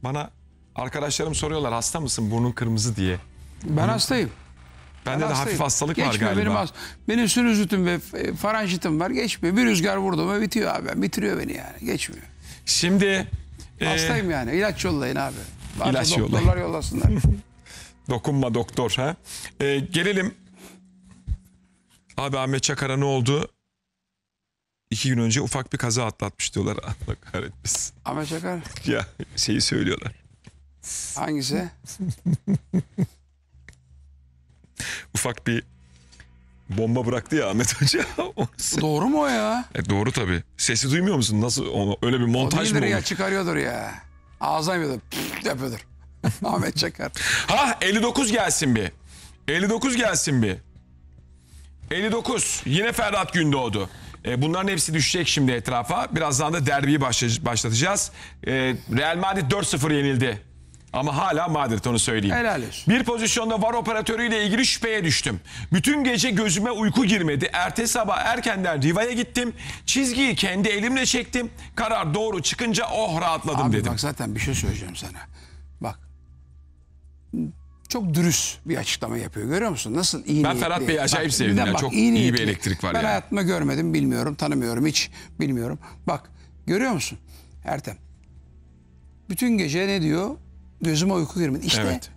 Bana arkadaşlarım soruyorlar hasta mısın burnun kırmızı diye. Ben Hı. hastayım. Bende ben de hafif hastalık Geçmiyor var galiba. Benim, has benim sinüzitim ve faranjitim var. Geçmiyor. Bir rüzgar vurdu mu bitiyor abi. Bitiriyor beni yani. Geçmiyor. Şimdi... E, hastayım yani. İlaç yollayın abi. İlaç ilaç doktorlar yollayın. yollasınlar. [laughs] Dokunma doktor. ha. E, gelelim. Abi Ahmet Çakar'a ne oldu? iki gün önce ufak bir kaza atlatmış diyorlar. [laughs] Allah kahretmesin. Ama şaka. ya şeyi söylüyorlar. Hangisi? ufak bir bomba bıraktı ya Ahmet Hoca. [laughs] doğru mu o ya? E doğru tabii. Sesi duymuyor musun? Nasıl onu öyle bir montaj mı? O ya çıkarıyordur ya. Ağzına yapıyordur. Pff, [laughs] Ahmet Çakar. Ha 59 gelsin bir. 59 gelsin bir. 59. Yine Ferhat Gündoğdu. E, bunların hepsi düşecek şimdi etrafa. Birazdan da derbiyi başla- başlatacağız. E, Real Madrid 4-0 yenildi. Ama hala Madrid onu söyleyeyim. Helal olsun. Bir pozisyonda var operatörüyle ilgili şüpheye düştüm. Bütün gece gözüme uyku girmedi. Ertesi sabah erkenden Riva'ya gittim. Çizgiyi kendi elimle çektim. Karar doğru çıkınca oh rahatladım Abi dedim. bak zaten bir şey söyleyeceğim sana çok dürüst bir açıklama yapıyor. Görüyor musun? Nasıl iyi Ben Ferhat Bey'i acayip bak, sevdim. Ya. Bak, çok iyi, iyi bir elektrik var ben ya. Ben hayatımda görmedim, bilmiyorum, tanımıyorum, hiç bilmiyorum. Bak görüyor musun Ertem? Bütün gece ne diyor? Gözüme uyku girmedi. İşte evet.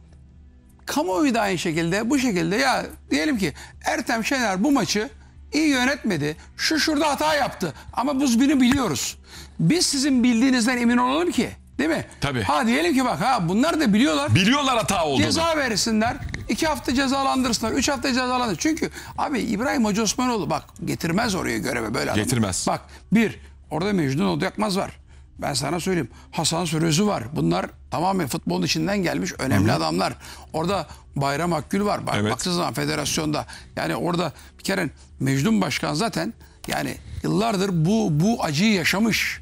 kamuoyu da aynı şekilde bu şekilde ya diyelim ki Ertem Şener bu maçı iyi yönetmedi. Şu şurada hata yaptı ama buz bini biliyoruz. Biz sizin bildiğinizden emin olalım ki Değil mi? Tabii. Ha diyelim ki bak ha bunlar da biliyorlar. Biliyorlar hata olduğunu. Ceza verirsinler. İki hafta cezalandırsınlar. Üç hafta cezalandırsınlar. Çünkü abi İbrahim Hacı Osmanoğlu bak getirmez oraya göreve böyle adam. Getirmez. Bak bir orada Mecnun Oldu Yakmaz var. Ben sana söyleyeyim. Hasan Sürüzü var. Bunlar tamamen futbolun içinden gelmiş önemli Hı-hı. adamlar. Orada Bayram Akgül var. Bak, evet. Baktığınız zaman federasyonda. Yani orada bir kere Mecnun Başkan zaten yani yıllardır bu bu acıyı yaşamış.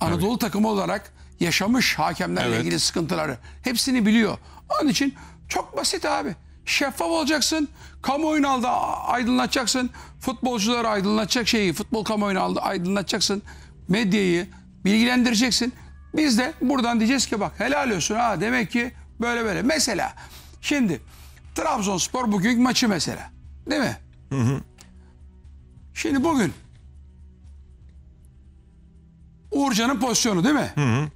Anadolu evet. takımı olarak yaşamış hakemlerle evet. ilgili sıkıntıları. Hepsini biliyor. Onun için çok basit abi. Şeffaf olacaksın. Kamuoyunu aldı aydınlatacaksın. Futbolcuları aydınlatacak şeyi, futbol kamuoyunu aldı aydınlatacaksın. Medyayı bilgilendireceksin. Biz de buradan diyeceğiz ki bak helal olsun ha demek ki böyle böyle. Mesela şimdi Trabzonspor bugün maçı mesela. Değil mi? Hı hı. Şimdi bugün Uğurcan'ın pozisyonu değil mi? Hı hı.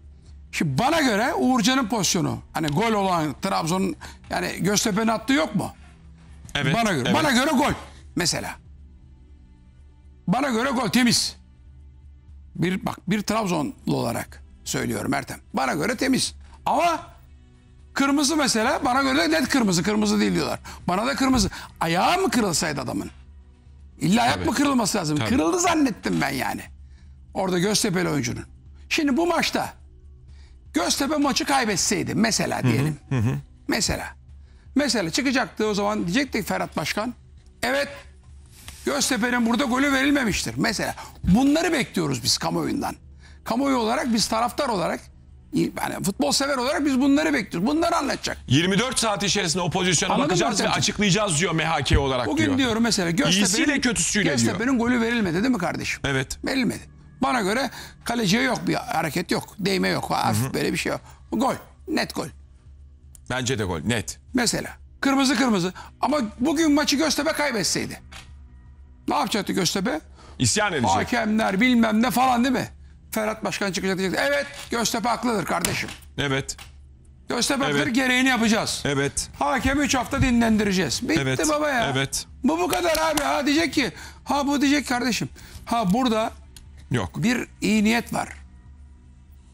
Şimdi bana göre Uğurcan'ın pozisyonu hani gol olan Trabzon'un yani Göztepe'nin attığı yok mu? Evet. Bana göre. Evet. Bana göre gol mesela. Bana göre gol temiz. Bir bak bir Trabzonlu olarak söylüyorum Ertem. Bana göre temiz. Ama kırmızı mesela bana göre de net kırmızı. Kırmızı değil diyorlar. Bana da kırmızı. Ayağı mı kırılsaydı adamın? İlla ayak mı kırılması lazım? Tabii. Kırıldı zannettim ben yani. Orada Göztepe'li oyuncunun. Şimdi bu maçta Göztepe maçı kaybetseydi mesela diyelim. Hı hı Mesela. Mesela çıkacaktı o zaman diyecekti Ferhat Başkan. Evet Göztepe'nin burada golü verilmemiştir. Mesela bunları bekliyoruz biz kamuoyundan. Kamuoyu olarak biz taraftar olarak yani futbol sever olarak biz bunları bekliyoruz. Bunları anlatacak. 24 saat içerisinde o pozisyona Anladın bakacağız ve açıklayacağız diyor MHK olarak Bugün diyor. Bugün diyorum mesela Göztepe'nin kötüsüyle golü verilmedi değil mi kardeşim? Evet. Verilmedi. Bana göre kaleciye yok bir hareket yok. Değme yok. Hafif böyle bir şey yok. Gol. Net gol. Bence de gol. Net. Mesela. Kırmızı kırmızı. Ama bugün maçı Göztepe kaybetseydi. Ne yapacaktı Göztepe? İsyan edecek. Hakemler bilmem ne falan değil mi? Ferhat Başkan çıkacak diyecek. Evet Göztepe haklıdır kardeşim. Evet. Göztepe evet. haklıdır gereğini yapacağız. Evet. Hakemi 3 hafta dinlendireceğiz. Bitti evet. baba ya. Evet. Bu bu kadar abi. Ha diyecek ki. Ha bu diyecek kardeşim. Ha burada Yok. Bir iyi niyet var.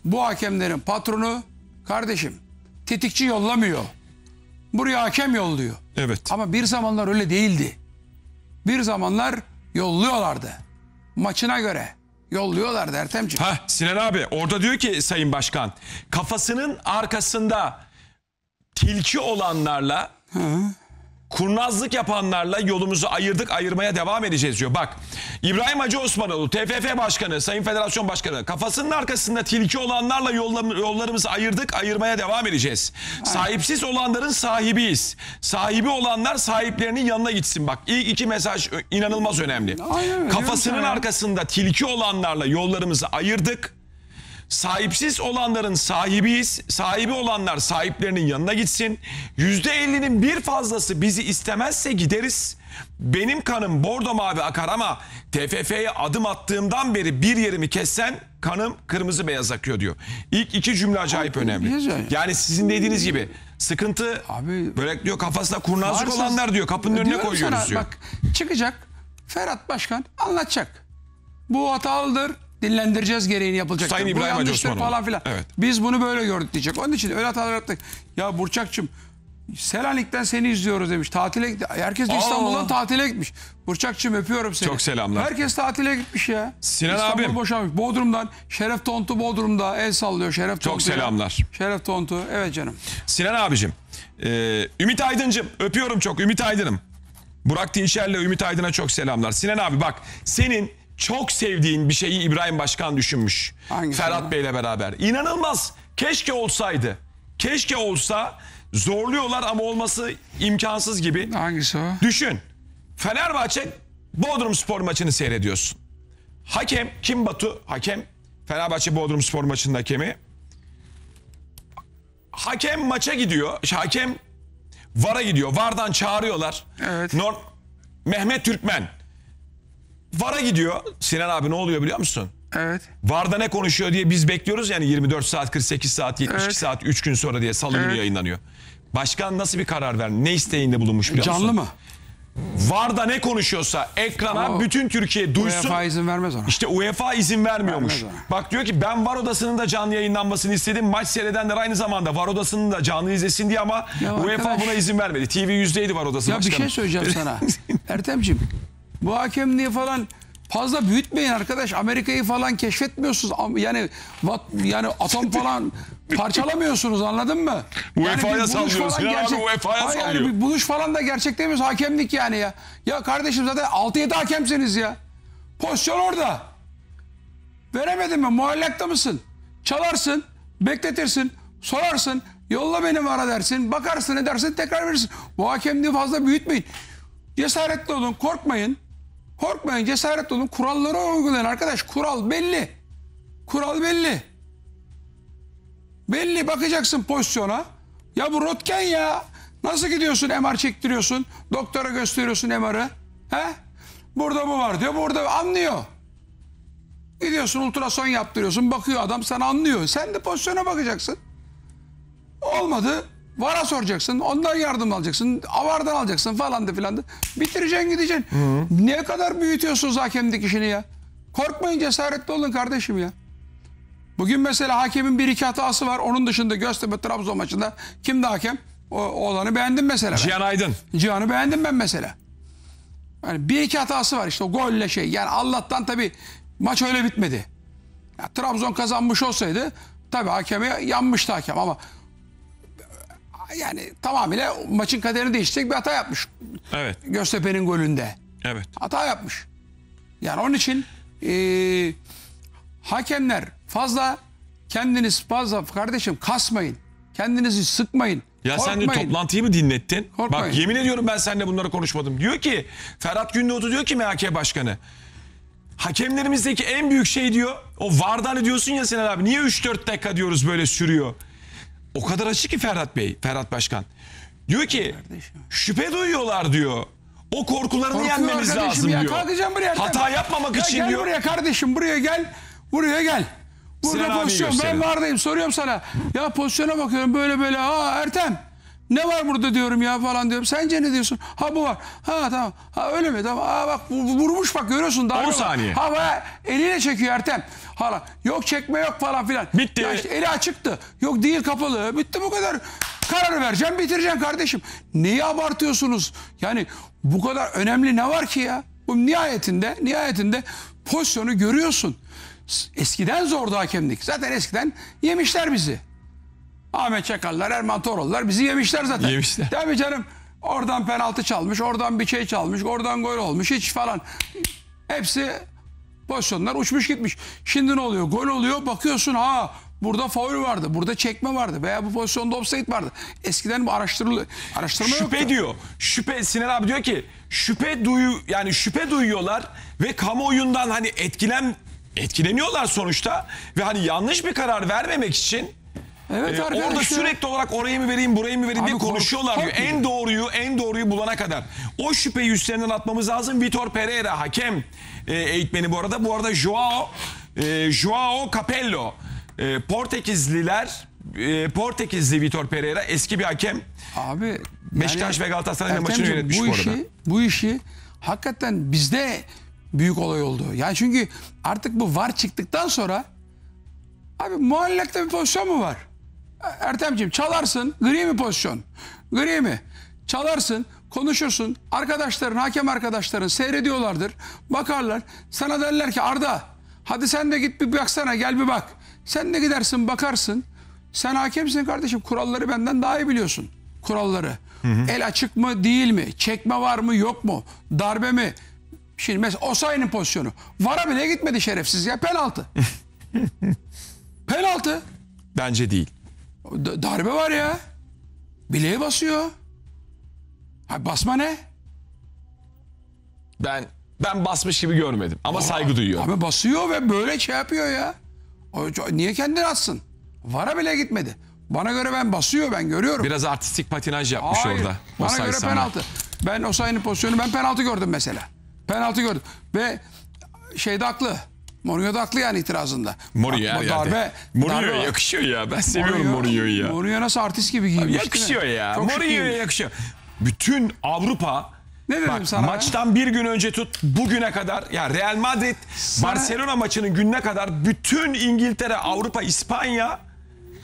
Bu hakemlerin patronu kardeşim tetikçi yollamıyor. Buraya hakem yolluyor. Evet. Ama bir zamanlar öyle değildi. Bir zamanlar yolluyorlardı. Maçına göre yolluyorlar Ertemciğim. Ha Sinan abi orada diyor ki Sayın Başkan kafasının arkasında tilki olanlarla Hı kurnazlık yapanlarla yolumuzu ayırdık ayırmaya devam edeceğiz diyor. Bak İbrahim Hacı Osmanoğlu TFF Başkanı Sayın Federasyon Başkanı kafasının arkasında tilki olanlarla yollarımızı ayırdık ayırmaya devam edeceğiz. Sahipsiz olanların sahibiyiz. Sahibi olanlar sahiplerinin yanına gitsin bak ilk iki mesaj inanılmaz önemli. Kafasının arkasında tilki olanlarla yollarımızı ayırdık Sahipsiz olanların sahibiyiz. Sahibi olanlar sahiplerinin yanına gitsin. Yüzde ellinin bir fazlası bizi istemezse gideriz. Benim kanım bordo mavi akar ama TFF'ye adım attığımdan beri bir yerimi kessen kanım kırmızı beyaz akıyor diyor. İlk iki cümle acayip Abi, önemli. Yani sizin dediğiniz gibi sıkıntı Abi, böyle diyor kafasında kurnazlık varsız, olanlar diyor kapının önüne koyuyoruz sana, diyor. Bak çıkacak Ferhat Başkan anlatacak. Bu hatalıdır, dinlendireceğiz gereğini yapılacak. Sayın İbrahim Hacı falan filan. Evet. Biz bunu böyle gördük diyecek. Onun için öyle hatalar yaptık. Ya Burçak'cığım Selanik'ten seni izliyoruz demiş. Tatile gitti. Herkes de İstanbul'dan tatile gitmiş. Burçak'cığım öpüyorum seni. Çok selamlar. Herkes tatile gitmiş ya. Sinan İstanbul abim. boşalmış. Bodrum'dan Şeref Tontu Bodrum'da el sallıyor Şeref Tontu. Çok selamlar. Şeref Tontu. Evet canım. Sinan abicim. Ee, Ümit Aydın'cım öpüyorum çok Ümit Aydın'ım. Burak Dinçer'le Ümit Aydın'a çok selamlar. Sinan abi bak senin çok sevdiğin bir şeyi İbrahim Başkan düşünmüş. Hangisi Ferhat Bey'le beraber. İnanılmaz. Keşke olsaydı. Keşke olsa zorluyorlar ama olması imkansız gibi. Hangisi o? Düşün. Fenerbahçe Bodrum Spor maçını seyrediyorsun. Hakem kim Batu? Hakem Fenerbahçe Bodrum Spor maçının hakemi. Hakem maça gidiyor. Hakem VAR'a gidiyor. VAR'dan çağırıyorlar. Evet. Norm Mehmet Türkmen VAR'a gidiyor. Sinan abi ne oluyor biliyor musun? Evet. VAR'da ne konuşuyor diye biz bekliyoruz yani 24 saat, 48 saat, 72 evet. saat, 3 gün sonra diye salı evet. günü yayınlanıyor. Başkan nasıl bir karar verdi? Ne isteğinde bulunmuş biliyor Canlı musun? Canlı mı? VAR'da ne konuşuyorsa ekrana o, bütün Türkiye duysun. UEFA izin vermez ona. İşte UEFA izin vermiyormuş. Vermez ona. Bak diyor ki ben VAR odasının da canlı yayınlanmasını istedim. Maç seyredenler aynı zamanda VAR odasının da canlı izlesin diye ama ya UEFA arkadaş, buna izin vermedi. TV yüzdeydi VAR odası ya başkanı. Ya bir şey söyleyeceğim sana. [laughs] Ertem'ciğim bu hakemliği falan fazla büyütmeyin arkadaş. Amerika'yı falan keşfetmiyorsunuz. Yani vat, yani atom [laughs] falan parçalamıyorsunuz anladın mı? UEFA'ya yani sallıyoruz. Falan gerçek... abi UEFA'ya sallıyor. Yani bir buluş falan da gerçeklemiyoruz. Hakemlik yani ya. Ya kardeşim zaten 6-7 hakemsiniz ya. Pozisyon orada. Veremedin mi? Muallakta mısın? Çalarsın, bekletirsin, sorarsın, yolla beni ara dersin, bakarsın edersin, tekrar verirsin. Bu hakemliği fazla büyütmeyin. Cesaretli olun, korkmayın. Korkmayın cesaret olun. kurallara uygulayın arkadaş. Kural belli. Kural belli. Belli bakacaksın pozisyona. Ya bu Rotken ya. Nasıl gidiyorsun MR çektiriyorsun. Doktora gösteriyorsun MR'ı. He? Burada bu var diyor. Burada anlıyor. Gidiyorsun ultrason yaptırıyorsun. Bakıyor adam sana anlıyor. Sen de pozisyona bakacaksın. Olmadı. Vara soracaksın. Ondan yardım alacaksın. Avardan alacaksın falan da filan da. Bitireceksin gideceksin. Hı Ne kadar büyütüyorsunuz hakemlik işini ya? Korkmayın cesaretli olun kardeşim ya. Bugün mesela hakemin bir iki hatası var. Onun dışında Göztepe Trabzon maçında kimdi hakem? O, olanı beğendim mesela. Ben. Cihan Aydın. Cihan'ı beğendim ben mesela. Yani bir iki hatası var işte o golle şey. Yani Allah'tan tabii maç öyle bitmedi. Ya, Trabzon kazanmış olsaydı tabii hakemi yanmıştı hakem ama yani tamamıyla maçın kaderini değiştirecek bir hata yapmış. Evet. Göztepe'nin golünde. Evet. Hata yapmış. Yani onun için e, hakemler fazla kendiniz fazla kardeşim kasmayın. Kendinizi sıkmayın. Ya Korkmayın. sen de toplantıyı mı dinlettin? Korkmayın. Bak yemin ediyorum ben seninle bunları konuşmadım. Diyor ki Ferhat Gündoğdu diyor ki MHK Başkanı. Hakemlerimizdeki en büyük şey diyor. O vardan hani diyorsun ya Sinan abi. Niye 3-4 dakika diyoruz böyle sürüyor. O kadar açık ki Ferhat Bey, Ferhat Başkan. Diyor ki şüphe duyuyorlar diyor. O korkularını Korkuyor yenmemiz lazım ya. diyor. Kalkacağım buraya. Hata yapmamak Ya için gel diyor. buraya kardeşim buraya gel. Buraya gel. Sinan Burada abiyi pozisyon ben vardayım soruyorum sana. Ya pozisyona bakıyorum böyle böyle. Aa Ertem. Ne var burada diyorum ya falan diyorum. Sence ne diyorsun? Ha bu var. Ha tamam. Ha öyle mi? Tamam. Ha bak vurmuş bak görüyorsun. Daha 10 saniye. Ha bak eline çekiyor Ertem. Hala yok çekme yok falan filan. Bitti. Ya işte eli açıktı. Yok değil kapalı. Bitti bu kadar. Kararı vereceğim bitireceğim kardeşim. Neyi abartıyorsunuz? Yani bu kadar önemli ne var ki ya? Bu nihayetinde nihayetinde pozisyonu görüyorsun. Eskiden zordu hakemlik. Zaten eskiden yemişler bizi. Ahmet Çakallar, Erman Torollar bizi yemişler zaten. Yemişler. Tabii canım. Oradan penaltı çalmış, oradan bir şey çalmış, oradan gol olmuş hiç falan. Hepsi pozisyonlar uçmuş gitmiş. Şimdi ne oluyor? Gol oluyor bakıyorsun ha burada faul vardı, burada çekme vardı veya bu pozisyonda offside vardı. Eskiden bu araştırılı araştırma şüphe yoktu. diyor. Şüphe Sinan abi diyor ki şüphe duyu yani şüphe duyuyorlar ve kamuoyundan hani etkilen etkileniyorlar sonuçta ve hani yanlış bir karar vermemek için Evet Ee, arkadaşlar. orada sürekli olarak orayı mı vereyim burayı mı vereyim Abi diye kork- konuşuyorlar diyor. En doğruyu en doğruyu bulana kadar. O şüpheyi üstlerinden atmamız lazım. Vitor Pereira hakem e, eğitmeni bu arada. Bu arada Joao e, Joao Capello e, Portekizliler e, Portekizli Vitor Pereira eski bir hakem. Abi Beşiktaş ve Galatasaray'ın maçını yönetmiş bu, bu arada. bu işi hakikaten bizde büyük olay oldu. Yani çünkü artık bu var çıktıktan sonra abi muallakta bir pozisyon mu var? Ertemciğim çalarsın. Gri mi pozisyon? Gri mi? Çalarsın, konuşursun. Arkadaşların, hakem arkadaşların seyrediyorlardır. Bakarlar. Sana derler ki Arda hadi sen de git bir baksana gel bir bak. Sen de gidersin bakarsın. Sen hakemsin kardeşim. Kuralları benden daha iyi biliyorsun. Kuralları. Hı hı. El açık mı değil mi? Çekme var mı yok mu? Darbe mi? Şimdi mesela Osayi'nin pozisyonu. Vara bile gitmedi şerefsiz ya. Penaltı. [laughs] penaltı. Bence değil darbe var ya. Bileğe basıyor. Ha basma ne? Ben ben basmış gibi görmedim ama Aa, saygı duyuyor. Abi basıyor ve böyle şey yapıyor ya. niye kendini atsın? Vara bile gitmedi. Bana göre ben basıyor ben görüyorum. Biraz artistik patinaj yapmış Hayır, orada. Bana göre sana. penaltı. Ben o Osayi'nin pozisyonu ben penaltı gördüm mesela. Penaltı gördüm. Ve şeyde haklı. Mourinho da haklı yani itirazında. Mourinho ya Darbe, Mourinho'ya darbe. yakışıyor ya. Ben seviyorum Mourinho'yu ya. Mourinho nasıl artist gibi giyiyor? Yakışıyor ya. Mourinho'ya yakışıyor. Bütün Avrupa ne dedim Bak, sana? Maçtan bir gün önce tut bugüne kadar ya Real Madrid sana... Barcelona maçının gününe kadar bütün İngiltere, Avrupa, İspanya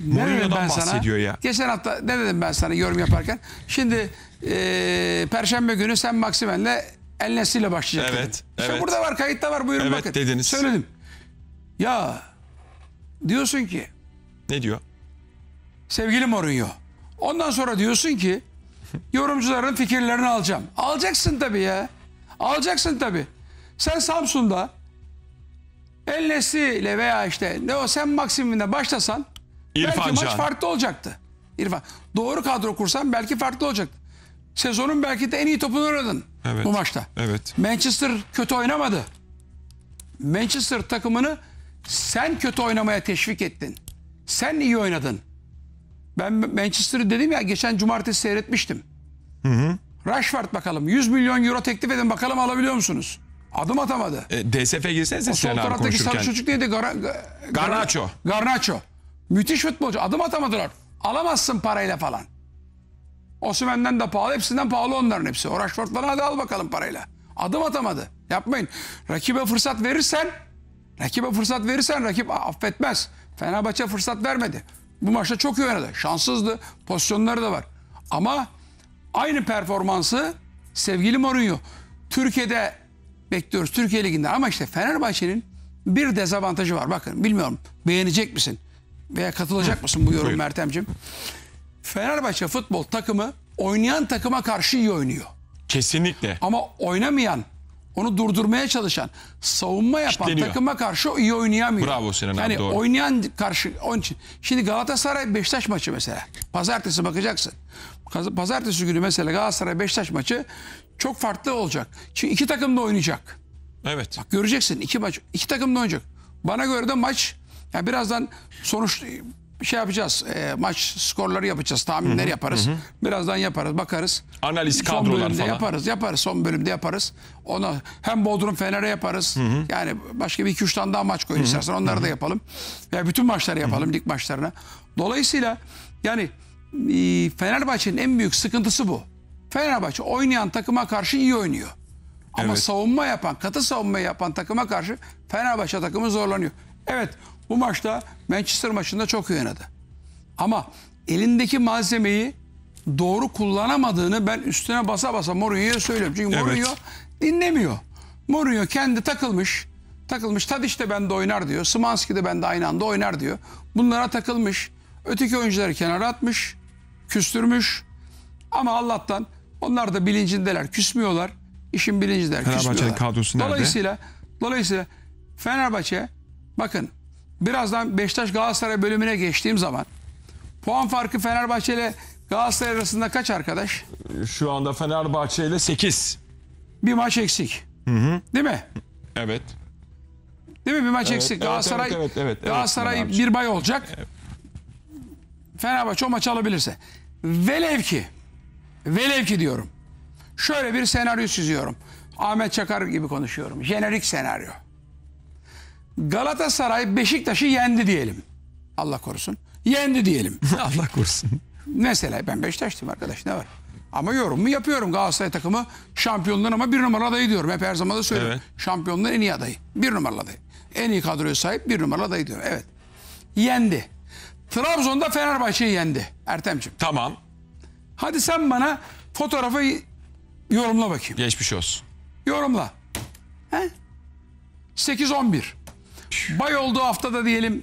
Mourinho'dan bahsediyor sana? ya. Geçen hafta ne dedim ben sana yorum yaparken? Şimdi e, Perşembe günü sen Maksimen'le El Nesli'yle başlayacak. Evet. Dedim. İşte evet. burada var kayıtta var buyurun evet, bakın. dediniz. Söyledim. Ya diyorsun ki. Ne diyor? Sevgili Mourinho. Ondan sonra diyorsun ki yorumcuların fikirlerini alacağım. Alacaksın tabii ya. Alacaksın tabii. Sen Samsun'da El Nesli veya işte ne o sen Maksim'inde başlasan İrfan belki maç farklı olacaktı. İrfan. Doğru kadro kursan belki farklı olacaktı sezonun belki de en iyi topunu oynadın evet. bu maçta. Evet. Manchester kötü oynamadı. Manchester takımını sen kötü oynamaya teşvik ettin. Sen iyi oynadın. Ben Manchester'ı dedim ya geçen cumartesi seyretmiştim. Hı hı. Rashford bakalım 100 milyon euro teklif edin bakalım alabiliyor musunuz? Adım atamadı. E, DSF girsenize sen abi taraftaki sarı çocuk neydi? Gar Garnacho. Garnacho. Müthiş futbolcu. Adım atamadılar. Alamazsın parayla falan. Osman'dan da pahalı. Hepsinden pahalı onların hepsi. O Rashford'lara hadi al bakalım parayla. Adım atamadı. Yapmayın. Rakibe fırsat verirsen rakibe fırsat verirsen rakip affetmez. Fenerbahçe fırsat vermedi. Bu maçta çok iyi oynadı. Şanssızdı. Pozisyonları da var. Ama aynı performansı sevgili Mourinho Türkiye'de bekliyoruz. Türkiye Ligi'nde ama işte Fenerbahçe'nin bir dezavantajı var. Bakın bilmiyorum beğenecek misin veya katılacak Hı. mısın bu yorum Mertemciğim? Fenerbahçe futbol takımı oynayan takıma karşı iyi oynuyor. Kesinlikle. Ama oynamayan, onu durdurmaya çalışan, savunma yapan İşleniyor. takıma karşı iyi oynayamıyor. Bravo Sinan abi, yani doğru. oynayan karşı onun için. Şimdi Galatasaray Beşiktaş maçı mesela. Pazartesi bakacaksın. Pazartesi günü mesela Galatasaray Beşiktaş maçı çok farklı olacak. Çünkü iki takım da oynayacak. Evet. Bak göreceksin iki maç iki takım da oynayacak. Bana göre de maç yani birazdan sonuç şey yapacağız. E, maç skorları yapacağız. Tahminler hı hı, yaparız. Hı. Birazdan yaparız. Bakarız. Analiz son kadrolar falan. Yaparız. Yaparız. Son bölümde yaparız. Onu hem Bodrum Fener'e yaparız. Hı hı. Yani başka bir iki üç tane daha maç koyun istersen. Onları hı hı. da yapalım. Ya bütün maçları yapalım. Hı hı. Lig maçlarına. Dolayısıyla yani e, Fenerbahçe'nin en büyük sıkıntısı bu. Fenerbahçe oynayan takıma karşı iyi oynuyor. Ama evet. savunma yapan, katı savunma yapan takıma karşı Fenerbahçe takımı zorlanıyor. Evet bu maçta Manchester maçında çok iyi oynadı. Ama elindeki malzemeyi doğru kullanamadığını ben üstüne basa basa Mourinho'ya söylüyorum. Çünkü evet. Mourinho dinlemiyor. Mourinho kendi takılmış. Takılmış. Tadiç de bende oynar diyor. Smanski de bende aynı anda oynar diyor. Bunlara takılmış. Öteki oyuncuları kenara atmış. Küstürmüş. Ama Allah'tan onlar da bilincindeler. Küsmüyorlar. İşin bilincindeler. Fenerbahçe'nin kadrosu nerede? Dolayısıyla, dolayısıyla Fenerbahçe bakın birazdan Beşiktaş Galatasaray bölümüne geçtiğim zaman puan farkı Fenerbahçe ile Galatasaray arasında kaç arkadaş? Şu anda Fenerbahçe ile 8. Bir maç eksik. Hı hı. Değil mi? Evet. Değil mi? Bir maç evet, eksik. Evet, Galatasaray evet, evet, evet, Galatasaray evet, bir bay olacak. Evet. Fenerbahçe o maçı alabilirse. Velev ki velev ki diyorum. Şöyle bir senaryo çiziyorum. Ahmet Çakar gibi konuşuyorum. Jenerik senaryo. Galatasaray Beşiktaş'ı yendi diyelim. Allah korusun. Yendi diyelim. [laughs] Allah korusun. Mesela ben Beşiktaş'tım arkadaş ne var? Ama yorumumu yapıyorum. Galatasaray takımı şampiyonluğun ama bir numaralı adayı diyorum. Hep her zaman da söylüyorum. Evet. Şampiyonluğun en iyi adayı. Bir numaralı adayı. En iyi kadroya sahip bir numaralı adayı diyorum. Evet. Yendi. Trabzon'da Fenerbahçe'yi yendi. Ertemciğim. Tamam. Hadi sen bana fotoğrafı yorumla bakayım. Geçmiş olsun. Yorumla. He? 8-11. Bay olduğu haftada diyelim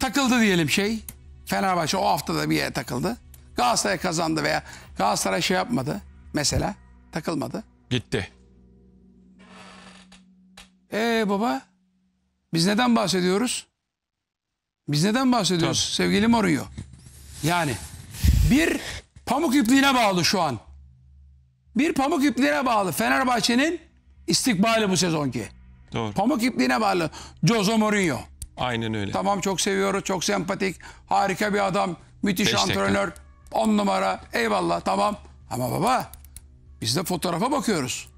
takıldı diyelim şey. Fenerbahçe o haftada bir yere takıldı. Galatasaray kazandı veya Galatasaray şey yapmadı mesela takılmadı. Gitti. Ee baba biz neden bahsediyoruz? Biz neden bahsediyoruz Tabii. sevgili Mourinho? Yani bir pamuk ipliğine bağlı şu an. Bir pamuk ipliğine bağlı Fenerbahçe'nin istikbali bu sezonki. Doğru. Pamuk ipliğine bağlı. Jose Mourinho. Aynen öyle. Tamam çok seviyoruz, çok sempatik, harika bir adam, müthiş Beş antrenör, dakika. on numara, eyvallah tamam. Ama baba biz de fotoğrafa bakıyoruz.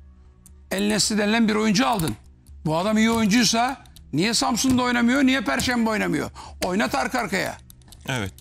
Elnesi denilen bir oyuncu aldın. Bu adam iyi oyuncuysa niye Samsun'da oynamıyor, niye Perşembe oynamıyor? Oynat arka arkaya. Evet.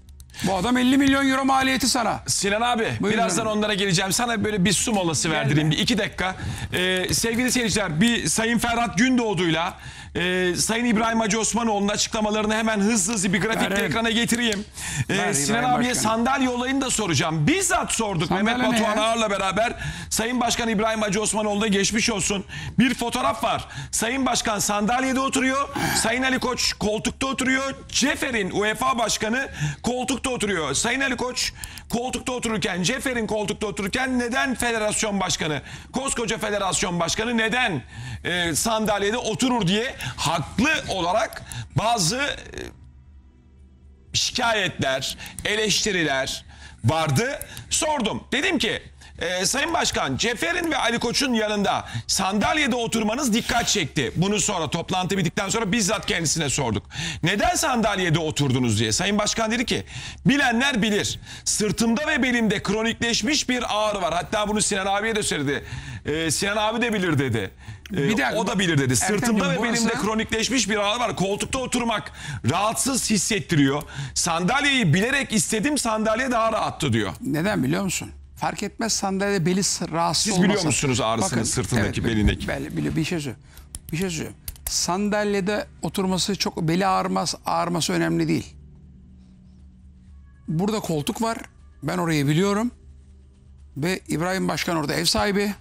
Bu adam 50 milyon euro maliyeti sana. Sinan abi Buyurun birazdan canım. onlara geleceğim. Sana böyle bir su molası verdireyim. Bir iki dakika. Ee, sevgili seyirciler bir Sayın Ferhat Gündoğdu'yla ee, Sayın İbrahim Hacı Osmanoğlu'nun açıklamalarını hemen hızlı hızlı bir grafikle Verin. ekrana getireyim. Ee, Sinan İbrahim abiye Başkanım. sandalye olayını da soracağım. Bizzat sorduk Sandalye Mehmet Batuhan Ağar'la beraber. Sayın Başkan İbrahim Hacı Osmanoğlu'na geçmiş olsun. Bir fotoğraf var. Sayın Başkan sandalyede oturuyor. Sayın Ali Koç koltukta oturuyor. Cefer'in UEFA Başkanı koltukta oturuyor. Sayın Ali Koç koltukta otururken, Cefer'in koltukta otururken neden federasyon başkanı, koskoca federasyon başkanı neden e, sandalyede oturur diye haklı olarak bazı e, şikayetler, eleştiriler vardı. Sordum. Dedim ki ee, Sayın Başkan, Cefer'in ve Ali Koç'un yanında sandalyede oturmanız dikkat çekti. Bunu sonra toplantı bittikten sonra bizzat kendisine sorduk. Neden sandalyede oturdunuz diye. Sayın Başkan dedi ki, bilenler bilir. Sırtımda ve belimde kronikleşmiş bir ağrı var. Hatta bunu Sinan abiye de söyledi. Ee, Sinan abi de bilir dedi. Ee, bir dakika, o da bilir dedi. Sırtımda ve belimde kronikleşmiş bir ağrı var. Koltukta oturmak rahatsız hissettiriyor. Sandalyeyi bilerek istedim sandalye daha rahattı diyor. Neden biliyor musun? Fark etmez sandalyede beli rahatsız Siz olmasa. biliyor musunuz ağrısını Bakın, sırtındaki evet, belindeki? Bel, bel, bir şey söyleyeyim. Bir şey söyleyeyim. Sandalyede oturması çok beli ağrımaz, ağrıması önemli değil. Burada koltuk var. Ben orayı biliyorum. Ve İbrahim Başkan orada ev sahibi.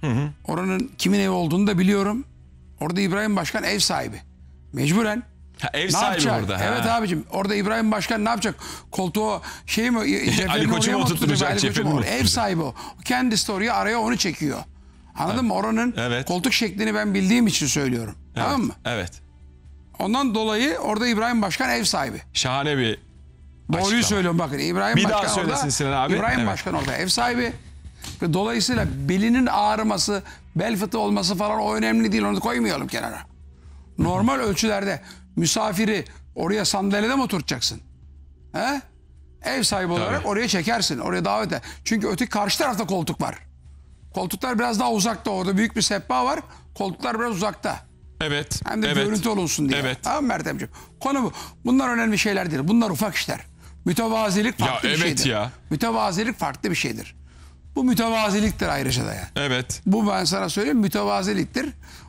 Hı hı. Oranın kimin evi olduğunu da biliyorum. Orada İbrahim Başkan ev sahibi. Mecburen ev ne sahibi yapacak? orada. Evet abicim orada İbrahim Başkan ne yapacak? Koltuğu şey mi? [laughs] Ali Koç'u mu oturtacak? Ali mu? Ev sahibi o. Kendisi oraya araya onu çekiyor. Anladın evet. mı? Oranın evet. koltuk şeklini ben bildiğim için söylüyorum. Evet. Tamam mı? Evet. Ondan dolayı orada İbrahim Başkan ev sahibi. Şahane bir Doğruyu açıklama. söylüyorum bakın. İbrahim bir Başkan daha söylesin orada, abi. İbrahim evet. Başkan orada ev sahibi. Ve dolayısıyla belinin ağrıması, bel fıtığı olması falan o önemli değil. Onu koymayalım kenara. Normal ölçülerde misafiri oraya sandalyede mi oturtacaksın? He? Ev sahibi olarak Tabii. oraya çekersin. Oraya davet et. Çünkü öteki karşı tarafta koltuk var. Koltuklar biraz daha uzakta. Orada büyük bir sehpa var. Koltuklar biraz uzakta. Evet. Hem de evet. görüntü olunsun diye. Evet. Tamam Mertemciğim. Konu bu. Bunlar önemli şeyler değil. Bunlar ufak işler. Mütevazilik farklı ya, bir evet şeydir. Ya. Mütevazilik farklı bir şeydir. Bu mütevaziliktir ayrıca da yani. Evet. Bu ben sana söyleyeyim mütevaziliktir.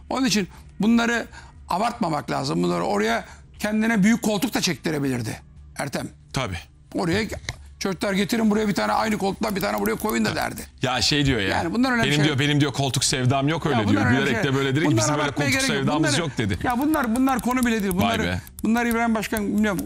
Onun için bunları abartmamak lazım bunları. Oraya kendine büyük koltuk da çektirebilirdi Ertem. Tabii. Oraya çocuklar getirin buraya bir tane aynı koltukla bir tane buraya koyun da derdi. Ya şey diyor ya. Yani bunlar önemli benim şey. diyor benim diyor koltuk sevdam yok öyle diyor. Gülerek şey. de böyle dedi bizim öyle koltuk gerek sevdamız bunları, yok dedi. Ya bunlar bunlar konu bile değil. Bunlar, bunlar İbrahim Başkan bilmiyorum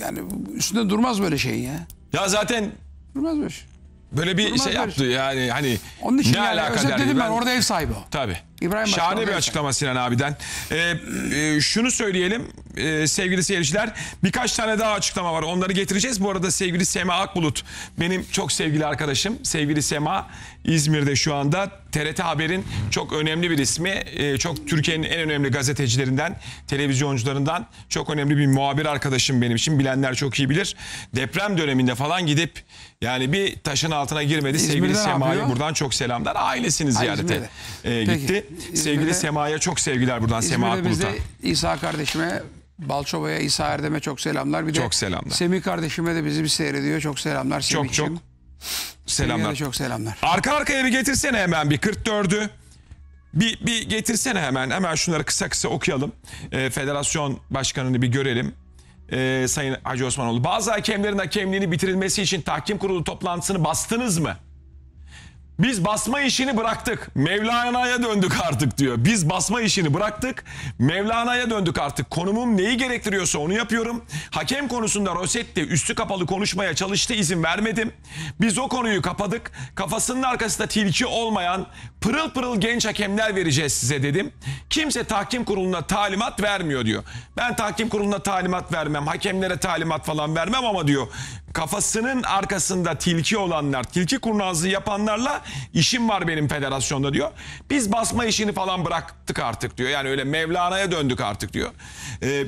yani üstünde durmaz böyle şeyin ya. Ya zaten durmaz böyle şey. Böyle bir Durmaz şey yaptı yani hani Onun için ne yani alakadar özetledim ben, ben orada ev sahibi o. Tabii. İbrahim Başkan Şahane bir açıklama Sinan abiden. Ee, e, şunu söyleyelim e, sevgili seyirciler birkaç tane daha açıklama var onları getireceğiz. Bu arada sevgili Sema Akbulut benim çok sevgili arkadaşım sevgili Sema İzmir'de şu anda TRT Haber'in çok önemli bir ismi. E, çok Türkiye'nin en önemli gazetecilerinden, televizyoncularından çok önemli bir muhabir arkadaşım benim için. Bilenler çok iyi bilir. Deprem döneminde falan gidip yani bir taşın altına girmedi İzmir'de sevgili ne Sema'ya buradan çok selamlar. Ailesini ziyarete e, gitti. İzmir'de- sevgili Sema'ya çok sevgiler buradan Sema İzmir'de Akbulut'a. İsa kardeşime, Balçova'ya, İsa Erdem'e çok selamlar. Bir de Çok selamlar. Semih kardeşime de bizi bir seyrediyor. Çok selamlar Çok çok selamlar. çok selamlar. Arka arkaya bir getirsene hemen bir 44'ü. Bir, bir getirsene hemen. Hemen şunları kısa kısa okuyalım. Ee, federasyon başkanını bir görelim e, Sayın Hacı Osmanoğlu. Bazı hakemlerin hakemliğini bitirilmesi için tahkim kurulu toplantısını bastınız mı? Biz basma işini bıraktık. Mevlana'ya döndük artık diyor. Biz basma işini bıraktık. Mevlana'ya döndük artık. Konumum neyi gerektiriyorsa onu yapıyorum. Hakem konusunda Rosette üstü kapalı konuşmaya çalıştı. izin vermedim. Biz o konuyu kapadık. Kafasının arkasında tilki olmayan pırıl pırıl genç hakemler vereceğiz size dedim. Kimse tahkim kuruluna talimat vermiyor diyor. Ben tahkim kuruluna talimat vermem. Hakemlere talimat falan vermem ama diyor kafasının arkasında tilki olanlar, tilki kurnazlığı yapanlarla işim var benim federasyonda diyor. Biz basma işini falan bıraktık artık diyor. Yani öyle Mevlana'ya döndük artık diyor. E,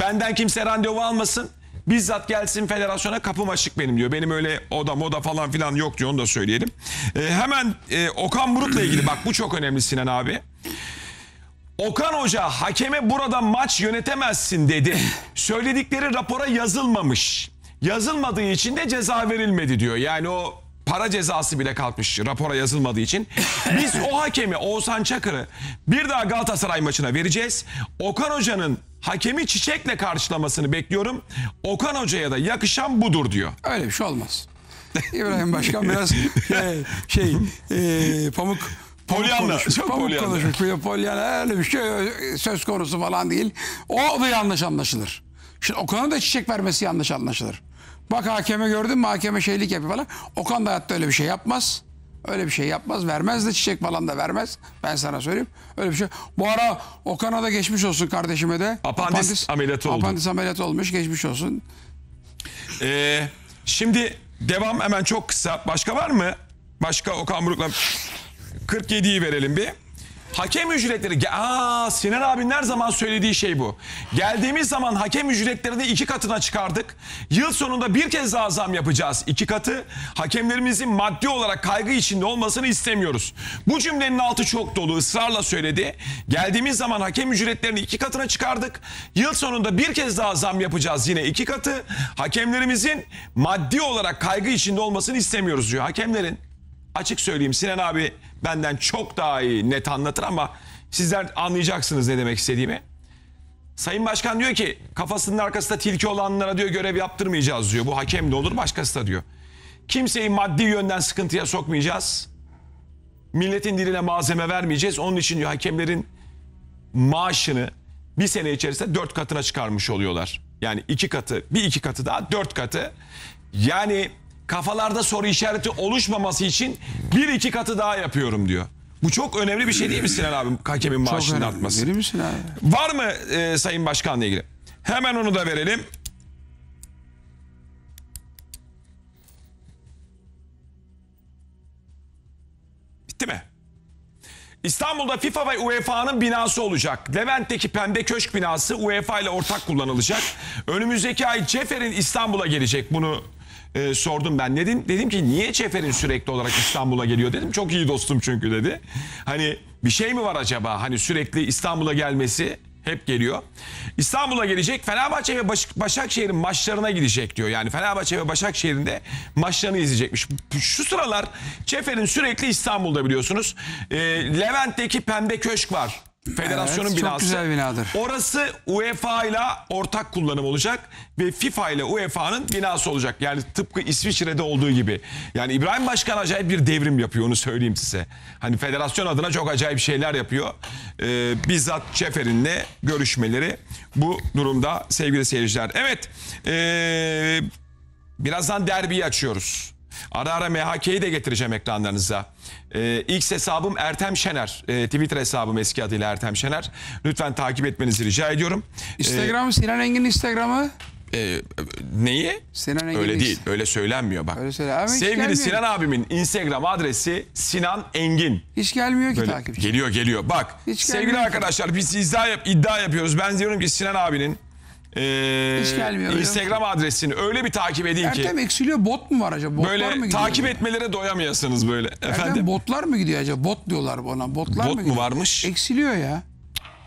benden kimse randevu almasın. Bizzat gelsin federasyona kapım açık benim diyor. Benim öyle oda moda falan filan yok diyor onu da söyleyelim. E, hemen e, Okan Buruk'la ilgili bak bu çok önemli Sinan abi. Okan Hoca hakeme burada maç yönetemezsin dedi. Söyledikleri rapora yazılmamış. Yazılmadığı için de ceza verilmedi diyor. Yani o para cezası bile kalkmış rapora yazılmadığı için. [laughs] Biz o hakemi Oğuzhan Çakır'ı bir daha Galatasaray maçına vereceğiz. Okan Hoca'nın hakemi çiçekle karşılamasını bekliyorum. Okan Hoca'ya da yakışan budur diyor. Öyle bir şey olmaz. İbrahim Başkan biraz [laughs] şey, şey e, pamuk Polyana. çok pamuk polyana. konuşmuş. öyle bir şey söz konusu falan değil. O da yanlış anlaşılır. Şimdi Okan'a da çiçek vermesi yanlış anlaşılır. Bak hakeme gördün mü hakeme şeylik yapıyor falan. Okan da hayatta öyle bir şey yapmaz. Öyle bir şey yapmaz. Vermez de çiçek falan da vermez. Ben sana söyleyeyim. Öyle bir şey. Bu ara Okan'a da geçmiş olsun kardeşime de. Apandis, apandis ameliyatı oldu. Apandis ameliyatı olmuş. Geçmiş olsun. Ee, şimdi devam hemen çok kısa. Başka var mı? Başka Okan Buruk'la 47'yi verelim bir. Hakem ücretleri, aa Sinan abinin her zaman söylediği şey bu. Geldiğimiz zaman hakem ücretlerini iki katına çıkardık. Yıl sonunda bir kez daha zam yapacağız iki katı. Hakemlerimizin maddi olarak kaygı içinde olmasını istemiyoruz. Bu cümlenin altı çok dolu ısrarla söyledi. Geldiğimiz zaman hakem ücretlerini iki katına çıkardık. Yıl sonunda bir kez daha zam yapacağız yine iki katı. Hakemlerimizin maddi olarak kaygı içinde olmasını istemiyoruz diyor. Hakemlerin açık söyleyeyim Sinan abi benden çok daha iyi net anlatır ama sizler anlayacaksınız ne demek istediğimi. Sayın Başkan diyor ki kafasının arkasında tilki olanlara diyor görev yaptırmayacağız diyor. Bu hakem de olur başkası da diyor. Kimseyi maddi yönden sıkıntıya sokmayacağız. Milletin diline malzeme vermeyeceğiz. Onun için diyor hakemlerin maaşını bir sene içerisinde dört katına çıkarmış oluyorlar. Yani iki katı, bir iki katı daha dört katı. Yani kafalarda soru işareti oluşmaması için bir iki katı daha yapıyorum diyor. Bu çok önemli bir şey değil mi Sinan abi Hakemin maaşını önemli. artması. Verir misin abi? Var mı e, Sayın Başkan'la ilgili? Hemen onu da verelim. Bitti mi? İstanbul'da FIFA ve UEFA'nın binası olacak. Levent'teki Pembe Köşk binası UEFA ile ortak kullanılacak. Önümüzdeki ay Cefer'in İstanbul'a gelecek. Bunu e, sordum ben. Dedim, dedim ki niye Çefer'in sürekli olarak İstanbul'a geliyor dedim. Çok iyi dostum çünkü dedi. Hani bir şey mi var acaba? Hani sürekli İstanbul'a gelmesi hep geliyor. İstanbul'a gelecek Fenerbahçe ve Baş Başakşehir'in maçlarına gidecek diyor. Yani Fenerbahçe ve Başakşehir'in de maçlarını izleyecekmiş. Şu sıralar Çefer'in sürekli İstanbul'da biliyorsunuz. E, Levent'teki Pembe Köşk var. Federasyonun evet, binası. Çok güzel binadır. Orası UEFA ile ortak kullanım olacak ve FIFA ile UEFA'nın binası olacak. Yani tıpkı İsviçre'de olduğu gibi. Yani İbrahim Başkan acayip bir devrim yapıyor onu söyleyeyim size. Hani federasyon adına çok acayip şeyler yapıyor. Ee, bizzat Çeferin'le görüşmeleri bu durumda sevgili seyirciler. Evet ee, birazdan derbiyi açıyoruz. Ara ara MHK'yi de getireceğim ekranlarınıza. Ee, X hesabım Ertem Şener. Ee, Twitter hesabım eski adıyla Ertem Şener. Lütfen takip etmenizi rica ediyorum. Ee, Instagram Sinan Engin'in Instagram'ı. Ee, neyi? Sinan öyle değil. Öyle söylenmiyor bak. Öyle söyle. Abi Sevgili Sinan abimin Instagram adresi Sinan Engin. Hiç gelmiyor ki Böyle takipçi. Geliyor geliyor. Bak Hiç sevgili gelmiyor ki. arkadaşlar biz iddia, yap, iddia yapıyoruz. Ben diyorum ki Sinan abinin e, Instagram adresini öyle bir takip edin ki. Ertem eksiliyor bot mu var acaba? Botlar böyle mı takip böyle? etmelere doyamıyorsunuz böyle. Ertem Efendim? botlar mı gidiyor acaba? Bot diyorlar bana. Botlar bot mı, mu varmış? Eksiliyor ya.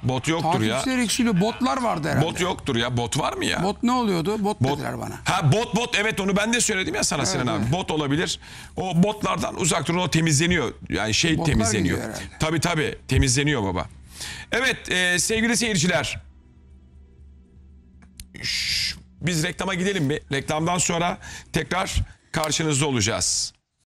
Bot yoktur ya. Takipçiler eksiliyor. Botlar vardı herhalde. Bot yoktur ya. Bot var mı ya? Bot ne oluyordu? Bot, bot dediler bana. Ha bot bot evet onu ben de söyledim ya sana evet, Sinan abi. Evet. Bot olabilir. O botlardan uzak durun o temizleniyor. Yani şey Botlar temizleniyor. Tabii tabii temizleniyor baba. Evet e, sevgili seyirciler. Şş, biz reklama gidelim mi? Reklamdan sonra tekrar karşınızda olacağız.